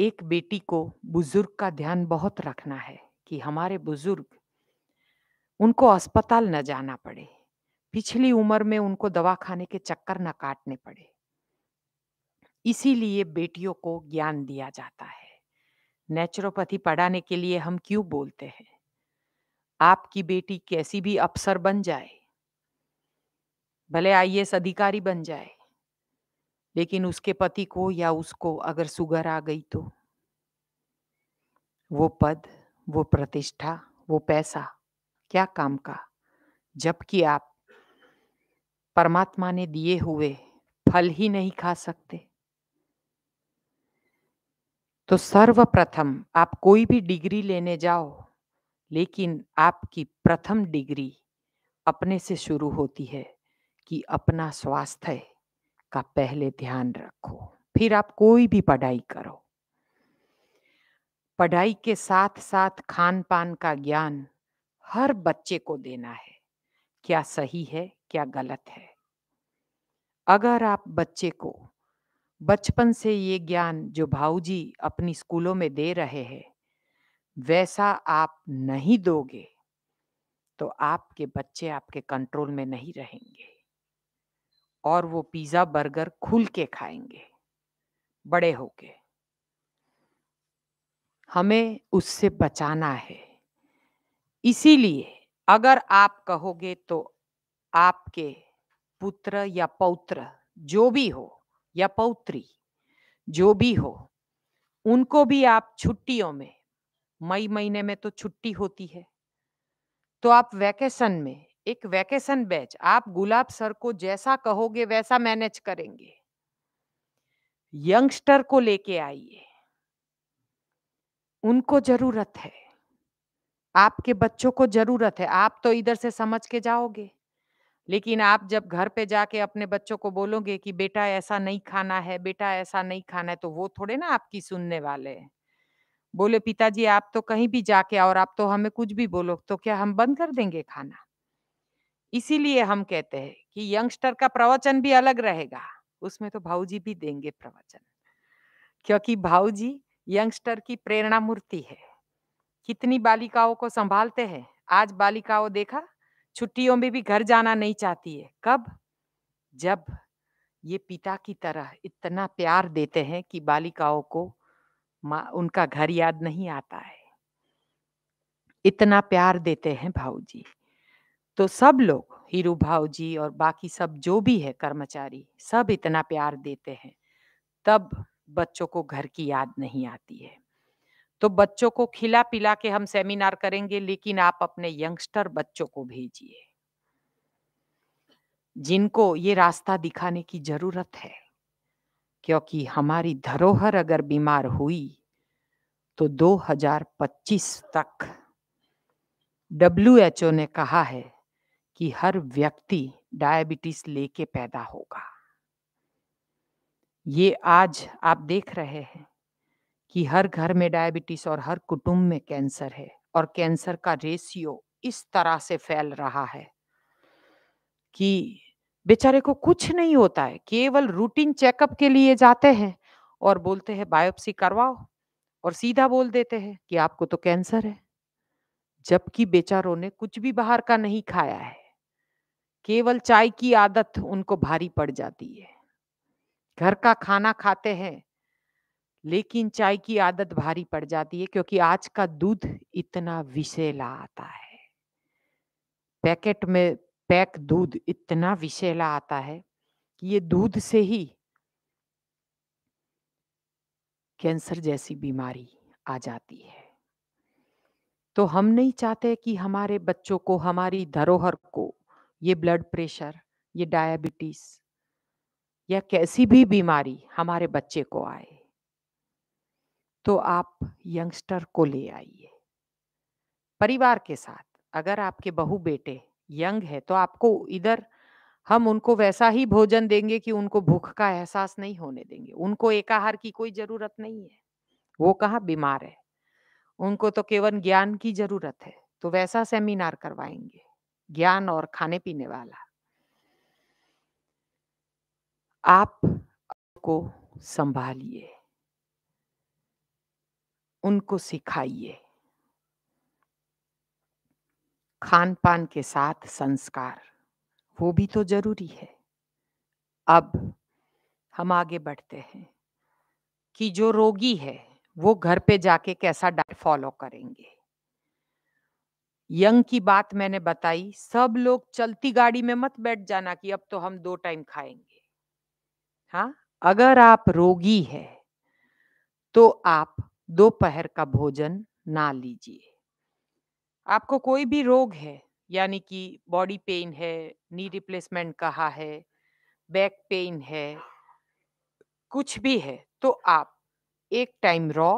एक बेटी को बुजुर्ग का ध्यान बहुत रखना है कि हमारे बुजुर्ग उनको अस्पताल न जाना पड़े पिछली उम्र में उनको दवा खाने के चक्कर न काटने पड़े इसीलिए बेटियों को ज्ञान दिया जाता है नेचुरोपैथी पढ़ाने के लिए हम क्यों बोलते हैं आपकी बेटी कैसी भी अफसर बन जाए भले आईएएस अधिकारी बन जाए लेकिन उसके पति को या उसको अगर सुगर आ गई तो वो पद वो प्रतिष्ठा वो पैसा क्या काम का जबकि आप परमात्मा ने दिए हुए फल ही नहीं खा सकते तो सर्वप्रथम आप कोई भी डिग्री लेने जाओ लेकिन आपकी प्रथम डिग्री अपने से शुरू होती है कि अपना स्वास्थ्य का पहले ध्यान रखो फिर आप कोई भी पढ़ाई करो पढ़ाई के साथ साथ खान पान का ज्ञान हर बच्चे को देना है क्या सही है क्या गलत है अगर आप बच्चे को बचपन से ये ज्ञान जो भाऊजी अपनी स्कूलों में दे रहे हैं वैसा आप नहीं दोगे तो आपके बच्चे आपके कंट्रोल में नहीं रहेंगे और वो पिज़्ज़ा बर्गर खुल के खाएंगे बड़े होके हमें उससे बचाना है इसीलिए अगर आप कहोगे तो आपके पुत्र या पौत्र जो भी हो या पौत्री जो भी हो उनको भी आप छुट्टियों में मई महीने में तो छुट्टी होती है तो आप वैकेशन में एक वैकेशन बैच आप गुलाब सर को जैसा कहोगे वैसा मैनेज करेंगे यंगस्टर को लेके आइए उनको जरूरत है आपके बच्चों को जरूरत है आप तो इधर से समझ के जाओगे लेकिन आप जब घर पे जाके अपने बच्चों को बोलोगे कि बेटा ऐसा नहीं खाना है, बेटा ऐसा नहीं खाना है, तो वो थोड़े ना आपकी सुनने वाले हैं। बोले पिताजी आप तो कहीं भी जाके और आप तो हमें कुछ भी बोलो, तो क्या हम बंद कर देंगे खाना? इसीलिए हम कहते हैं कि यंगस्टर का प्रवचन भी अलग रहेगा, उसमें तो भाऊ जी भी देंगे प्रवचन। क्योंकि भाऊ जी यंगस्टर की प्रेरणा मूर्ति है। कितनी बालिकाओं को संभालते हैं, आज बालिकाओं देखा? छुट्टियों में भी घर जाना नहीं चाहती है कब जब ये पिता की तरह इतना प्यार देते हैं कि बालिकाओं को माँ उनका घर याद नहीं आता है इतना प्यार देते हैं भाऊ जी तो सब लोग हीरू भाव जी और बाकी सब जो भी है कर्मचारी सब इतना प्यार देते हैं तब बच्चों को घर की याद नहीं आती है तो बच्चों को खिला पिला के हम सेमिनार करेंगे लेकिन आप अपने यंगस्टर बच्चों को भेजिए जिनको ये रास्ता दिखाने की जरूरत है क्योंकि हमारी धरोहर अगर बीमार हुई तो 2025 तक डब्ल्यू ने कहा है कि हर व्यक्ति डायबिटीज लेके पैदा होगा ये आज आप देख रहे हैं कि हर घर में डायबिटीज और हर कुटुंब में कैंसर है और कैंसर का रेशियो इस तरह से फैल रहा है कि बेचारे को कुछ नहीं होता है केवल रूटीन चेकअप के लिए जाते हैं और बोलते हैं बायोप्सी करवाओ और सीधा बोल देते हैं कि आपको तो कैंसर है जबकि बेचारों ने कुछ भी बाहर का नहीं खाया है केवल चाय की आदत उनको भारी पड़ जाती है घर का खाना खाते हैं लेकिन चाय की आदत भारी पड़ जाती है क्योंकि आज का दूध इतना विषैला आता है पैकेट में पैक दूध इतना विषैला आता है कि ये दूध से ही कैंसर जैसी बीमारी आ जाती है तो हम नहीं चाहते कि हमारे बच्चों को हमारी धरोहर को ये ब्लड प्रेशर ये डायबिटीज या कैसी भी बीमारी हमारे बच्चे को आए तो आप यंगस्टर को ले आइए परिवार के साथ अगर आपके बहु बेटे यंग है तो आपको इधर हम उनको वैसा ही भोजन देंगे कि उनको भूख का एहसास नहीं होने देंगे उनको एकाहार की कोई जरूरत नहीं है वो कहा बीमार है उनको तो केवल ज्ञान की जरूरत है तो वैसा सेमिनार करवाएंगे ज्ञान और खाने पीने वाला आप को संभालिए उनको सिखाइए खान पान के साथ संस्कार वो भी तो जरूरी है अब हम आगे बढ़ते हैं कि जो रोगी है वो घर पे जाके कैसा डाइट फॉलो करेंगे यंग की बात मैंने बताई सब लोग चलती गाड़ी में मत बैठ जाना कि अब तो हम दो टाइम खाएंगे हाँ अगर आप रोगी है तो आप दोपहर का भोजन ना लीजिए आपको कोई भी रोग है यानी कि बॉडी पेन है नी रिप्लेसमेंट कहा है बैक पेन है कुछ भी है तो आप एक टाइम रॉ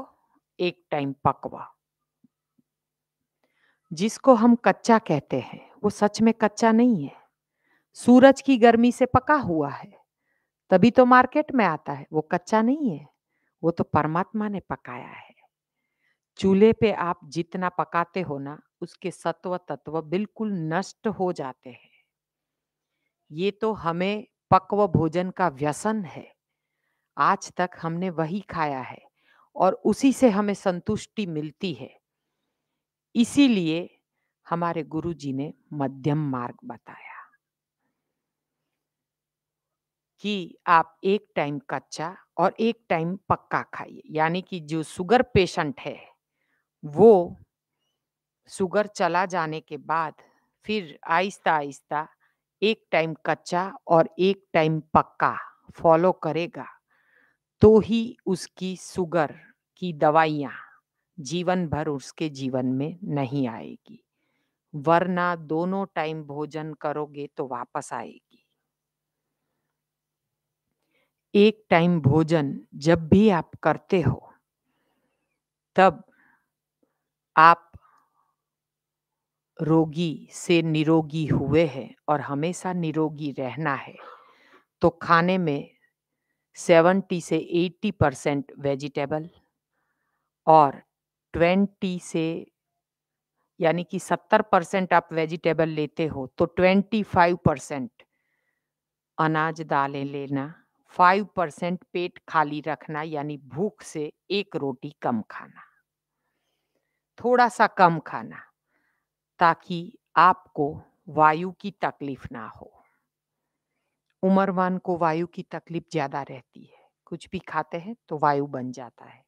एक टाइम पकवा जिसको हम कच्चा कहते हैं वो सच में कच्चा नहीं है सूरज की गर्मी से पका हुआ है तभी तो मार्केट में आता है वो कच्चा नहीं है वो तो परमात्मा ने पकाया है चूल्हे पे आप जितना पकाते हो ना उसके सत्व तत्व बिल्कुल नष्ट हो जाते हैं ये तो हमें पक्व भोजन का व्यसन है आज तक हमने वही खाया है और उसी से हमें संतुष्टि मिलती है इसीलिए हमारे गुरुजी ने मध्यम मार्ग बताया कि आप एक टाइम कच्चा और एक टाइम पक्का खाइए यानी कि जो शुगर पेशेंट है वो शुगर चला जाने के बाद फिर आहिस्ता आहिस्ता एक टाइम कच्चा और एक टाइम पक्का फॉलो करेगा तो ही उसकी शुगर की दवाइयाँ जीवन भर उसके जीवन में नहीं आएगी वरना दोनों टाइम भोजन करोगे तो वापस आएगी एक टाइम भोजन जब भी आप करते हो तब आप रोगी से निरोगी हुए हैं और हमेशा निरोगी रहना है तो खाने में 70 से 80 परसेंट वेजिटेबल और 20 से यानी कि 70 परसेंट आप वेजिटेबल लेते हो तो 25 परसेंट अनाज दालें लेना फाइव परसेंट पेट खाली रखना यानी भूख से एक रोटी कम खाना थोड़ा सा कम खाना ताकि आपको वायु की तकलीफ ना हो उम्रवान को वायु की तकलीफ ज़्यादा रहती है कुछ भी खाते हैं तो वायु बन जाता है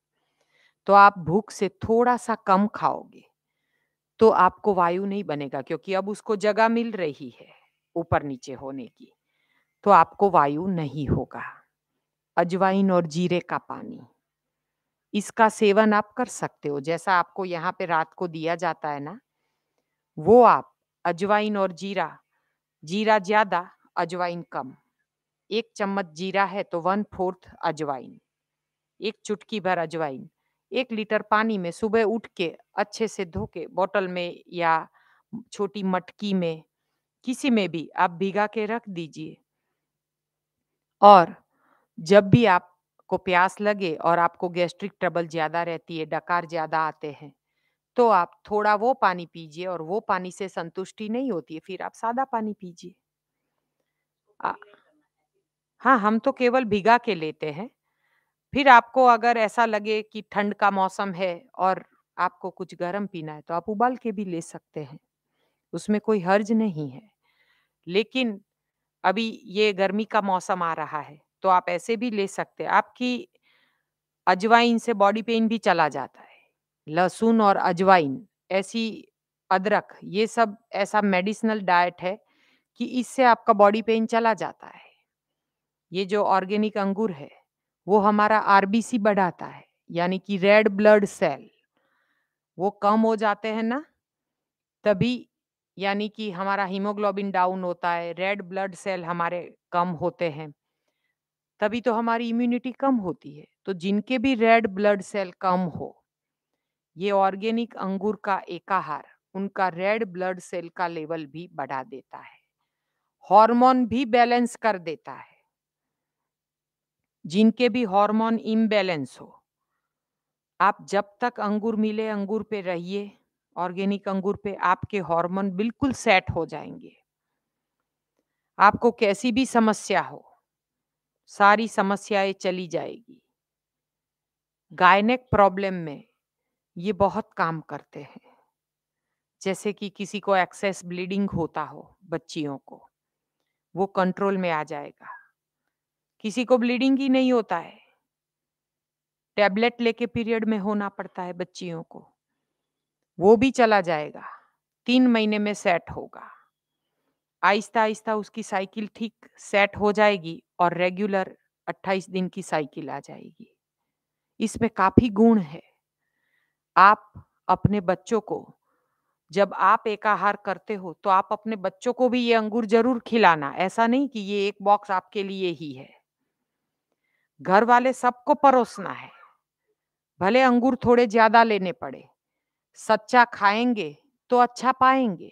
तो आप भूख से थोड़ा सा कम खाओगे तो आपको वायु नहीं बनेगा क्योंकि अब उसको जगह मिल रही है ऊपर नीचे होने की तो आपको वायु नहीं होगा अजवाइन और जीरे का पानी इसका सेवन आप कर सकते हो जैसा आपको यहाँ पे रात को दिया जाता है ना वो आप अजवाइन और जीरा जीरा ज्यादा अजवाइन कम एक चम्मच जीरा है तो वन फोर्थ अजवाइन एक चुटकी भर अजवाइन एक लीटर पानी में सुबह उठ के अच्छे से धो के बॉटल में या छोटी मटकी में किसी में भी आप भिगा के रख दीजिए और जब भी आपको प्यास लगे और आपको गैस्ट्रिक ट्रबल ज़्यादा रहती है डकार ज़्यादा आते हैं तो आप थोड़ा वो पानी पीजिए और वो पानी से संतुष्टि नहीं होती है फिर आप सादा पानी पीजिए हाँ हम तो केवल भिगा के लेते हैं फिर आपको अगर ऐसा लगे कि ठंड का मौसम है और आपको कुछ गर्म पीना है तो आप उबाल के भी ले सकते हैं उसमें कोई हर्ज नहीं है लेकिन अभी ये गर्मी का मौसम आ रहा है तो आप ऐसे भी ले सकते हैं आपकी अजवाइन से बॉडी पेन भी चला जाता है लहसुन और अजवाइन ऐसी अदरक ये सब ऐसा मेडिसिनल डाइट है कि इससे आपका बॉडी पेन चला जाता है ये जो ऑर्गेनिक अंगूर है वो हमारा आरबीसी बढ़ाता है यानी कि रेड ब्लड सेल वो कम हो जाते हैं ना तभी यानी कि हमारा हीमोग्लोबिन डाउन होता है रेड ब्लड सेल हमारे कम होते हैं तभी तो हमारी इम्यूनिटी कम होती है तो जिनके भी रेड ब्लड सेल कम हो ये ऑर्गेनिक अंगूर का एकाहार उनका रेड ब्लड सेल का लेवल भी बढ़ा देता है हार्मोन भी बैलेंस कर देता है जिनके भी हार्मोन इम्बैलेंस हो आप जब तक अंगूर मिले अंगूर पे रहिए ऑर्गेनिक अंगूर पे आपके हार्मोन बिल्कुल सेट हो जाएंगे आपको कैसी भी समस्या हो सारी समस्याएं चली जाएगी गायनेक प्रॉब्लम में ये बहुत काम करते हैं जैसे कि किसी को एक्सेस ब्लीडिंग होता हो बच्चियों को वो कंट्रोल में आ जाएगा किसी को ब्लीडिंग ही नहीं होता है टैबलेट लेके पीरियड में होना पड़ता है बच्चियों को वो भी चला जाएगा तीन महीने में सेट होगा आहिस्ता आहिस्ता उसकी साइकिल ठीक सेट हो जाएगी और रेगुलर 28 दिन की साइकिल आ जाएगी इसमें काफी गुण है आप अपने बच्चों को जब आप एक आहार करते हो तो आप अपने बच्चों को भी ये अंगूर जरूर खिलाना ऐसा नहीं कि ये एक बॉक्स आपके लिए ही है घर वाले सबको परोसना है भले अंगूर थोड़े ज्यादा लेने पड़े सच्चा खाएंगे तो अच्छा पाएंगे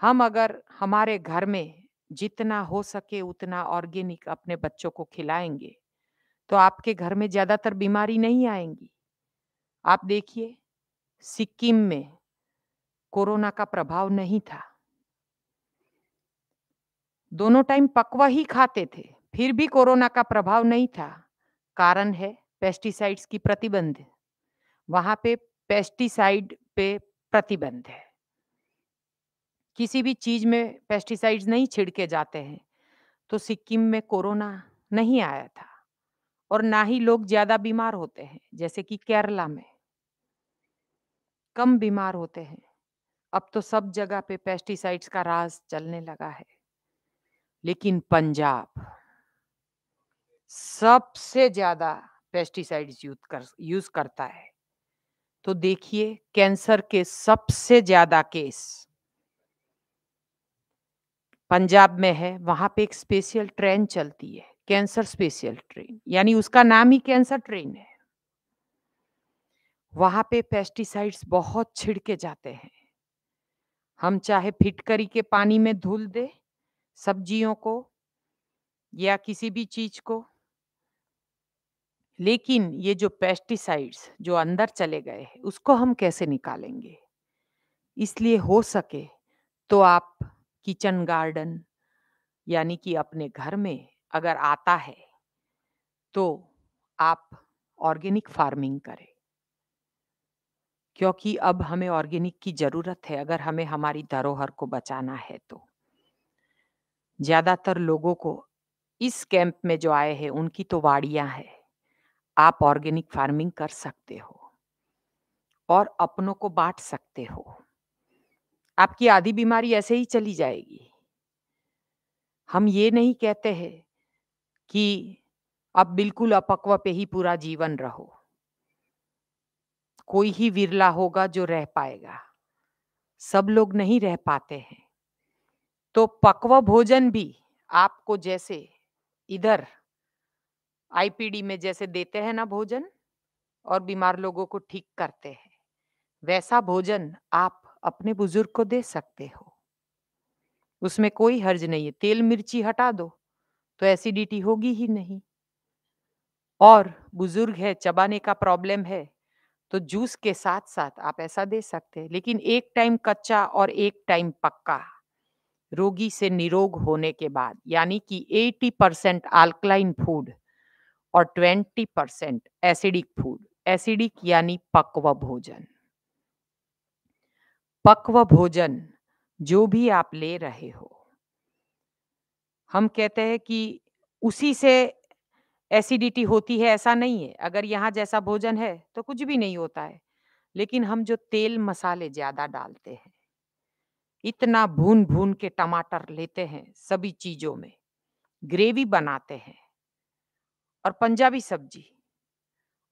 हम अगर हमारे घर में जितना हो सके उतना ऑर्गेनिक अपने बच्चों को खिलाएंगे तो आपके घर में ज़्यादातर बीमारी नहीं आएंगी आप देखिए सिक्किम में कोरोना का प्रभाव नहीं था दोनों टाइम पकवा ही खाते थे फिर भी कोरोना का प्रभाव नहीं था कारण है पेस्टिसाइड्स की प्रतिबंध वहां पे पेस्टिसाइड पे प्रतिबंध है किसी भी चीज में पेस्टिसाइड्स नहीं छिड़के जाते हैं तो सिक्किम में कोरोना नहीं आया था और ना ही लोग ज्यादा बीमार होते हैं जैसे कि केरला में कम बीमार होते हैं अब तो सब जगह पे पेस्टिसाइड्स का राज चलने लगा है लेकिन पंजाब सबसे ज्यादा पेस्टिसाइड्स यूज कर यूज करता है तो देखिए कैंसर के सबसे ज्यादा केस पंजाब में है वहां पे एक स्पेशल ट्रेन चलती है कैंसर स्पेशल ट्रेन यानी उसका नाम ही कैंसर ट्रेन है वहां पे पेस्टिसाइड्स बहुत छिड़के जाते हैं हम चाहे फिटकरी के पानी में धुल दे सब्जियों को या किसी भी चीज को लेकिन ये जो पेस्टिसाइड्स जो अंदर चले गए उसको हम कैसे निकालेंगे इसलिए हो सके तो आप किचन गार्डन यानी कि अपने घर में अगर आता है तो आप ऑर्गेनिक फार्मिंग करें क्योंकि अब हमें ऑर्गेनिक की ज़रूरत है अगर हमें हमारी धरोहर को बचाना है तो ज़्यादातर लोगों को इस कैंप में जो आए हैं उनकी तो वाड़ियां हैं आप ऑर्गेनिक फार्मिंग कर सकते हो और अपनों को बांट सकते हो आपकी आधी बीमारी ऐसे ही चली जाएगी हम ये नहीं कहते हैं कि आप बिल्कुल अपक्व पे ही पूरा जीवन रहो कोई ही विरला होगा जो रह पाएगा सब लोग नहीं रह पाते हैं तो पक्व भोजन भी आपको जैसे इधर आईपीडी में जैसे देते हैं ना भोजन और बीमार लोगों को ठीक करते हैं वैसा भोजन आप अपने बुजुर्ग को दे सकते हो उसमें कोई हर्ज नहीं है तेल मिर्ची हटा दो तो एसिडिटी होगी ही नहीं और बुजुर्ग है चबाने का प्रॉब्लम है तो जूस के साथ साथ आप ऐसा दे सकते हैं लेकिन एक टाइम कच्चा और एक टाइम पक्का रोगी से निरोग होने के बाद यानी कि 80 परसेंट आल्कलाइन फूड और 20 परसेंट एसिडिक फूड एसिडिक यानी पक्व भोजन पक्व भोजन जो भी आप ले रहे हो हम कहते हैं कि उसी से एसिडिटी होती है ऐसा नहीं है अगर यहाँ जैसा भोजन है तो कुछ भी नहीं होता है लेकिन हम जो तेल मसाले ज़्यादा डालते हैं इतना भून भून के टमाटर लेते हैं सभी चीज़ों में ग्रेवी बनाते हैं और पंजाबी सब्जी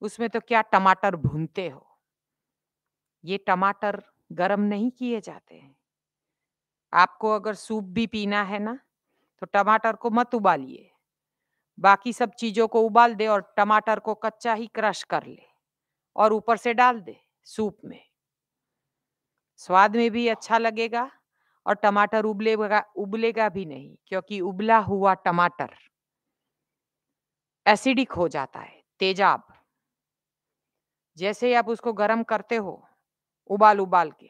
उसमें तो क्या टमाटर भूनते हो ये टमाटर गरम नहीं किए जाते हैं आपको अगर सूप भी पीना है ना तो टमाटर को मत उबालिए बाकी सब चीज़ों को उबाल दे और टमाटर को कच्चा ही क्रश कर ले और ऊपर से डाल दे सूप में स्वाद में भी अच्छा लगेगा और टमाटर उबलेगा उबलेगा भी नहीं क्योंकि उबला हुआ टमाटर एसिडिक हो जाता है तेजाब जैसे ही आप उसको गर्म करते हो उबाल उबाल के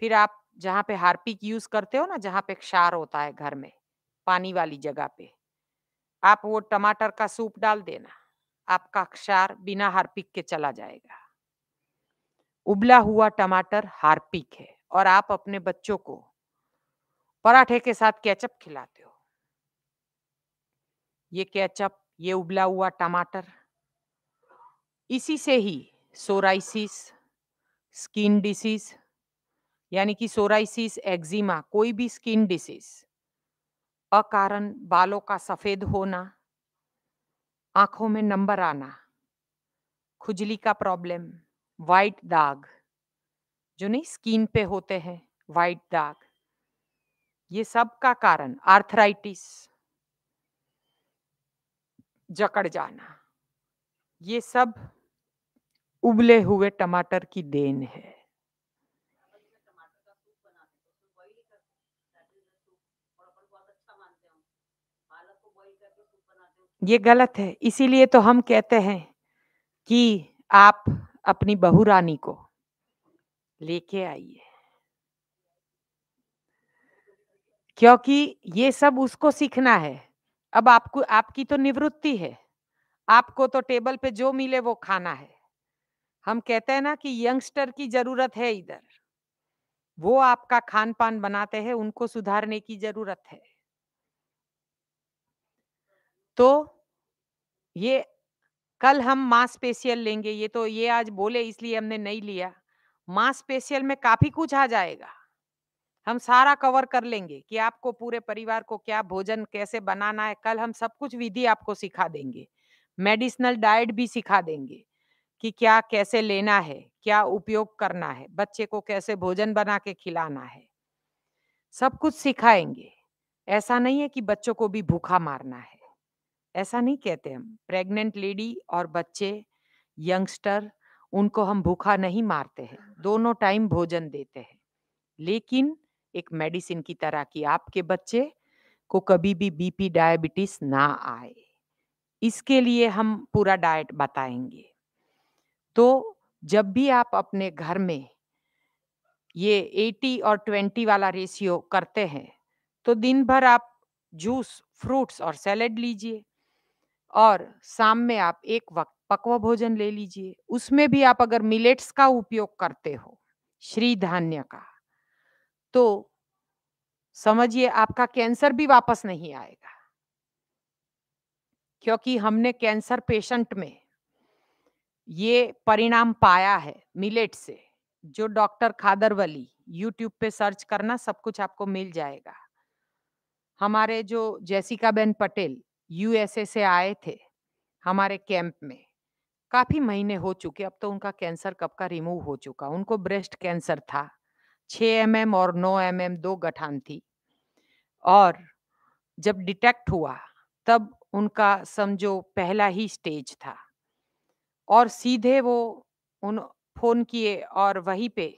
फिर आप जहां पे हार्पिक यूज करते हो ना जहां पे क्षार होता है घर में पानी वाली जगह पे आप वो टमाटर का सूप डाल देना आपका क्षार बिना हार्पिक के चला जाएगा उबला हुआ टमाटर हार्पिक है और आप अपने बच्चों को पराठे के साथ केचप खिलाते हो ये केचप ये उबला हुआ टमाटर इसी से ही सोराइसिस स्किन डिसीज यानी कि सोराइसिस एक्जिमा कोई भी स्किन डिसीज अकारण बालों का सफ़ेद होना आंखों में नंबर आना खुजली का प्रॉब्लम वाइट दाग जो नहीं स्किन पे होते हैं वाइट दाग ये सब का कारण आर्थराइटिस जकड़ जाना ये सब उबले हुए टमाटर की देन है ये गलत है इसीलिए तो हम कहते हैं कि आप अपनी बहू रानी को लेके आइए क्योंकि ये सब उसको सीखना है अब आपको आपकी तो निवृत्ति है आपको तो टेबल पे जो मिले वो खाना है हम कहते हैं ना कि यंगस्टर की जरूरत है इधर वो आपका खान पान बनाते हैं उनको सुधारने की जरूरत है तो ये कल हम स्पेशियल लेंगे ये तो ये आज बोले इसलिए हमने नहीं लिया स्पेशियल में काफी कुछ आ जाएगा हम सारा कवर कर लेंगे कि आपको पूरे परिवार को क्या भोजन कैसे बनाना है कल हम सब कुछ विधि आपको सिखा देंगे मेडिसिनल डाइट भी सिखा देंगे कि क्या कैसे लेना है क्या उपयोग करना है बच्चे को कैसे भोजन बना के खिलाना है सब कुछ सिखाएंगे ऐसा नहीं है कि बच्चों को भी भूखा मारना है ऐसा नहीं कहते हम प्रेग्नेंट लेडी और बच्चे यंगस्टर उनको हम भूखा नहीं मारते हैं दोनों टाइम भोजन देते हैं लेकिन एक मेडिसिन की तरह कि आपके बच्चे को कभी भी बीपी डायबिटीज ना आए इसके लिए हम पूरा डाइट बताएंगे तो जब भी आप अपने घर में ये 80 और 20 वाला रेशियो करते हैं तो दिन भर आप जूस फ्रूट्स और सैलेड लीजिए और शाम में आप एक वक्त पकवा भोजन ले लीजिए उसमें भी आप अगर मिलेट्स का उपयोग करते हो श्री धान्य का तो समझिए आपका कैंसर भी वापस नहीं आएगा क्योंकि हमने कैंसर पेशेंट में ये परिणाम पाया है मिलेट से जो डॉक्टर खादर वली यूट्यूब पे सर्च करना सब कुछ आपको मिल जाएगा हमारे जो जैसिका बेन पटेल यूएसए से आए थे हमारे कैंप में काफी महीने हो चुके अब तो उनका कैंसर कब का रिमूव हो चुका उनको ब्रेस्ट कैंसर था छ एम एम और नौ एम एम दो गठान थी और जब डिटेक्ट हुआ तब उनका समझो पहला ही स्टेज था और सीधे वो उन फोन किए और वहीं पे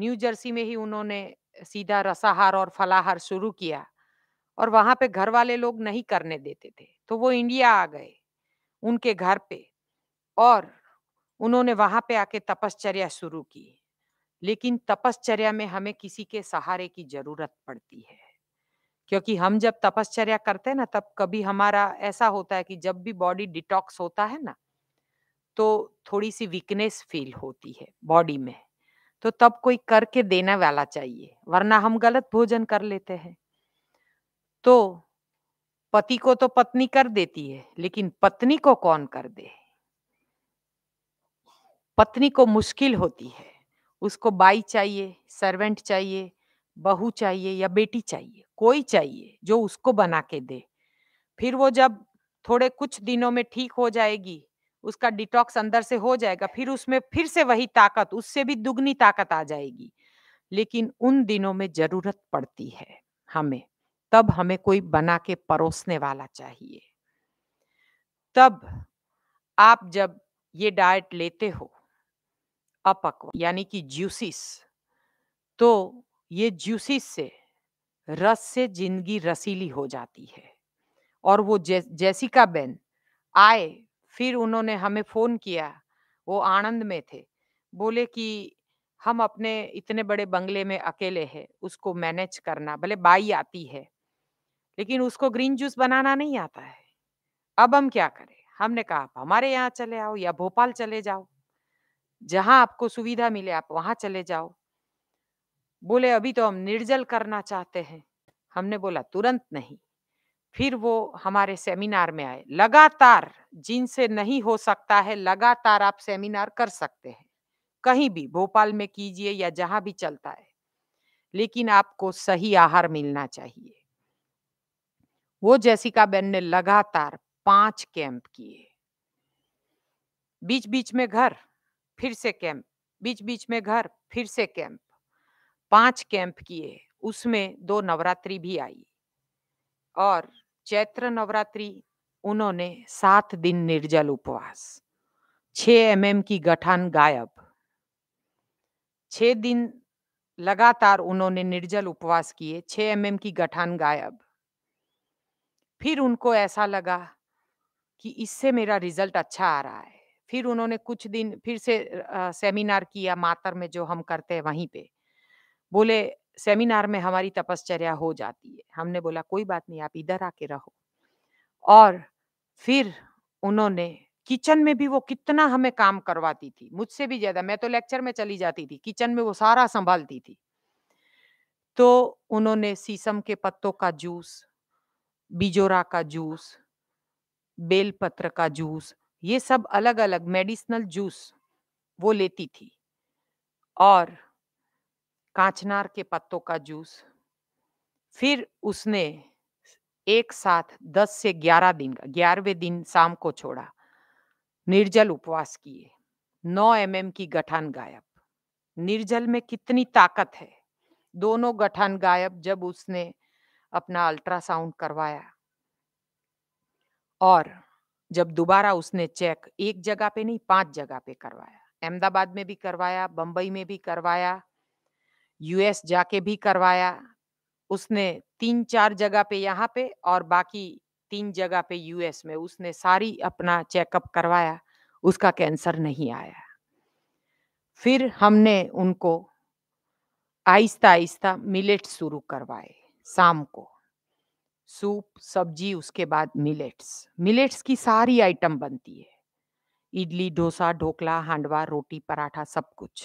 न्यू जर्सी में ही उन्होंने सीधा रसाहार और फलाहार शुरू किया और वहां पे घर वाले लोग नहीं करने देते थे तो वो इंडिया आ गए उनके घर पे और उन्होंने वहां पे आके तपश्चर्या शुरू की लेकिन तपश्चर्या में हमें किसी के सहारे की जरूरत पड़ती है क्योंकि हम जब तपश्चर्या करते हैं ना तब कभी हमारा ऐसा होता है कि जब भी बॉडी डिटॉक्स होता है ना तो थोड़ी सी वीकनेस फील होती है बॉडी में तो तब कोई करके देने वाला चाहिए वरना हम गलत भोजन कर लेते हैं तो पति को तो पत्नी कर देती है लेकिन पत्नी को कौन कर दे पत्नी को मुश्किल होती है उसको बाई चाहिए सर्वेंट चाहिए बहू चाहिए या बेटी चाहिए कोई चाहिए जो उसको बना के दे फिर वो जब थोड़े कुछ दिनों में ठीक हो जाएगी उसका डिटॉक्स अंदर से हो जाएगा फिर उसमें फिर से वही ताकत उससे भी दुगनी ताकत आ जाएगी लेकिन उन दिनों में जरूरत पड़ती है हमें तब हमें कोई बना के परोसने वाला चाहिए तब आप जब ये डाइट लेते हो अपक्व यानी कि ज्यूसिस तो ये जूसिस से रस से जिंदगी रसीली हो जाती है और वो जे, जैसिका बेन आए फिर उन्होंने हमें फ़ोन किया वो आनंद में थे बोले कि हम अपने इतने बड़े बंगले में अकेले हैं उसको मैनेज करना भले बाई आती है लेकिन उसको ग्रीन जूस बनाना नहीं आता है अब हम क्या करें हमने कहा हमारे यहाँ चले आओ या भोपाल चले जाओ जहां आपको सुविधा मिले आप वहां चले जाओ बोले अभी तो हम निर्जल करना चाहते हैं हमने बोला तुरंत नहीं फिर वो हमारे सेमिनार में आए लगातार जिनसे नहीं हो सकता है लगातार आप सेमिनार कर सकते हैं कहीं भी भोपाल में कीजिए या जहां भी चलता है लेकिन आपको सही आहार मिलना चाहिए वो जैसिका बेन ने लगातार पांच कैंप किए बीच बीच में घर फिर से कैंप बीच बीच में घर फिर से कैंप पांच कैंप किए उसमें दो नवरात्रि भी आई और चैत्र नवरात्रि उन्होंने सात दिन निर्जल उपवास छ एम एम की गठन गायब छह दिन लगातार उन्होंने निर्जल उपवास किए छ एम एम की गठन गायब फिर उनको ऐसा लगा कि इससे मेरा रिजल्ट अच्छा आ रहा है फिर उन्होंने कुछ दिन फिर से आ, सेमिनार किया मातर में जो हम करते हैं वहीं पे बोले सेमिनार में हमारी तपश्चर्या हो जाती है हमने बोला कोई बात नहीं आप इधर आके रहो और फिर उन्होंने किचन में भी वो कितना हमें काम करवाती थी मुझसे भी ज्यादा मैं तो लेक्चर में चली जाती थी किचन में वो सारा संभालती थी तो उन्होंने सीसम के पत्तों का जूस बिजोरा का जूस बेलपत्र का जूस ये सब अलग अलग मेडिसिनल जूस वो लेती थी और कांचनार के पत्तों का जूस फिर उसने एक साथ दस से ग्यारह दिन का ग्यारहवें दिन शाम को छोड़ा निर्जल उपवास किए नौ एम mm की गठान गायब निर्जल में कितनी ताकत है दोनों गठान गायब जब उसने अपना अल्ट्रासाउंड करवाया और जब दोबारा उसने चेक एक जगह पे नहीं पांच जगह पे करवाया अहमदाबाद में भी करवाया बंबई में भी करवाया यूएस जाके भी करवाया उसने तीन चार जगह पे यहाँ पे और बाकी तीन जगह पे यूएस में उसने सारी अपना चेकअप करवाया उसका कैंसर नहीं आया फिर हमने उनको आहिस्ता आहिस्ता मिलेट शुरू करवाए शाम को सूप सब्जी उसके बाद मिलेट्स मिलेट्स की सारी आइटम बनती है इडली डोसा ढोकला हांडवा रोटी पराठा सब कुछ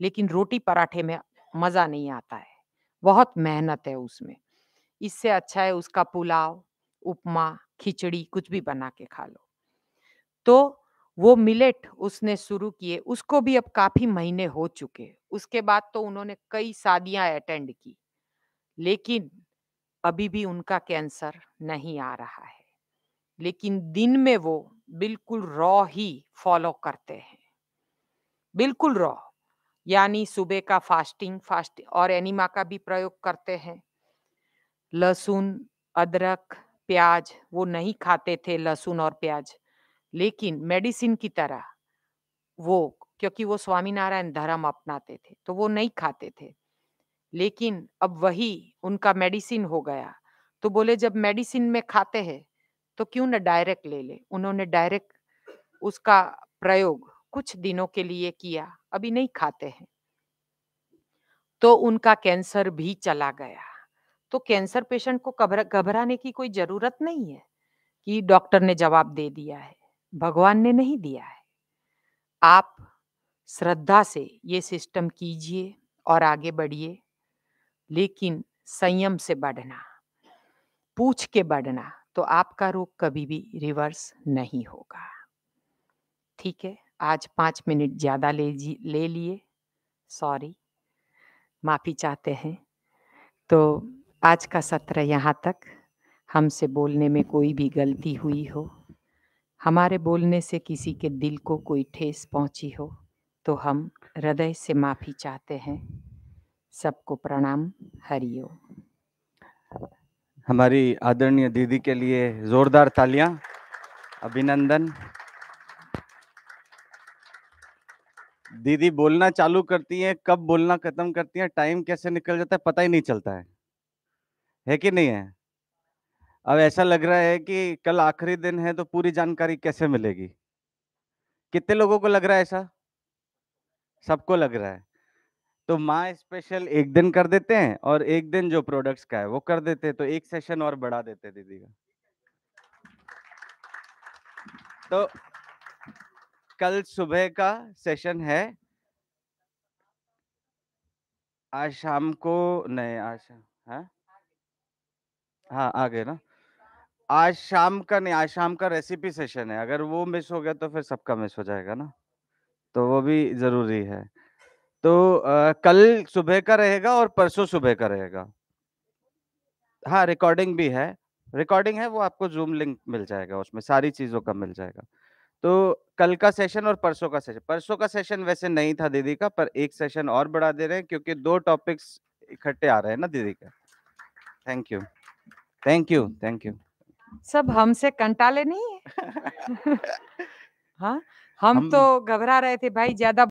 लेकिन रोटी पराठे में मज़ा नहीं आता है बहुत मेहनत है उसमें इससे अच्छा है उसका पुलाव उपमा खिचड़ी कुछ भी बना के खा लो तो वो मिलेट उसने शुरू किए उसको भी अब काफ़ी महीने हो चुके उसके बाद तो उन्होंने कई शादियां अटेंड की लेकिन अभी भी उनका कैंसर नहीं आ रहा है लेकिन दिन में वो बिल्कुल रॉ ही फॉलो करते हैं बिल्कुल रॉ यानी सुबह का फास्टिंग फास्ट और एनिमा का भी प्रयोग करते हैं लहसुन अदरक प्याज वो नहीं खाते थे लहसुन और प्याज लेकिन मेडिसिन की तरह वो क्योंकि वो स्वामीनारायण धर्म अपनाते थे तो वो नहीं खाते थे लेकिन अब वही उनका मेडिसिन हो गया तो बोले जब मेडिसिन में खाते हैं तो क्यों ना डायरेक्ट ले ले उन्होंने डायरेक्ट उसका प्रयोग कुछ दिनों के लिए किया अभी नहीं खाते हैं तो उनका कैंसर भी चला गया तो कैंसर पेशेंट को घबराने की कोई जरूरत नहीं है कि डॉक्टर ने जवाब दे दिया है भगवान ने नहीं दिया है आप श्रद्धा से ये सिस्टम कीजिए और आगे बढ़िए लेकिन संयम से बढ़ना पूछ के बढ़ना तो आपका रोग कभी भी रिवर्स नहीं होगा ठीक है आज पाँच मिनट ज़्यादा ले ले लिए सॉरी माफ़ी चाहते हैं तो आज का सत्र यहाँ तक हमसे बोलने में कोई भी गलती हुई हो हमारे बोलने से किसी के दिल को कोई ठेस पहुँची हो तो हम हृदय से माफ़ी चाहते हैं सबको प्रणाम हरिओ हमारी आदरणीय दीदी के लिए जोरदार तालियां अभिनंदन दीदी बोलना चालू करती है कब बोलना खत्म करती है टाइम कैसे निकल जाता है पता ही नहीं चलता है है कि नहीं है अब ऐसा लग रहा है कि कल आखिरी दिन है तो पूरी जानकारी कैसे मिलेगी कितने लोगों को लग रहा है ऐसा सबको लग रहा है तो माँ स्पेशल एक दिन कर देते हैं और एक दिन जो प्रोडक्ट्स का है वो कर देते हैं तो एक सेशन और बढ़ा देते हैं दीदी का तो कल सुबह का सेशन है आज शाम को नहीं आज है हाँ आ गए ना आज शाम का नहीं आज शाम का रेसिपी सेशन है अगर वो मिस हो गया तो फिर सबका मिस हो जाएगा ना तो वो भी जरूरी है तो आ, कल सुबह का रहेगा और परसों सुबह का रहेगा हाँ रिकॉर्डिंग भी है रिकॉर्डिंग है वो आपको जूम लिंक मिल जाएगा उसमें सारी चीज़ों का मिल जाएगा तो कल का सेशन और परसों का सेशन परसों का सेशन वैसे नहीं था दीदी का पर एक सेशन और बढ़ा दे रहे हैं क्योंकि दो टॉपिक्स इकट्ठे आ रहे हैं ना दीदी का thank you thank you thank you सब हमसे कंटाले नहीं है हाँ हम, हम तो घबरा रहे थे भाई ज्यादा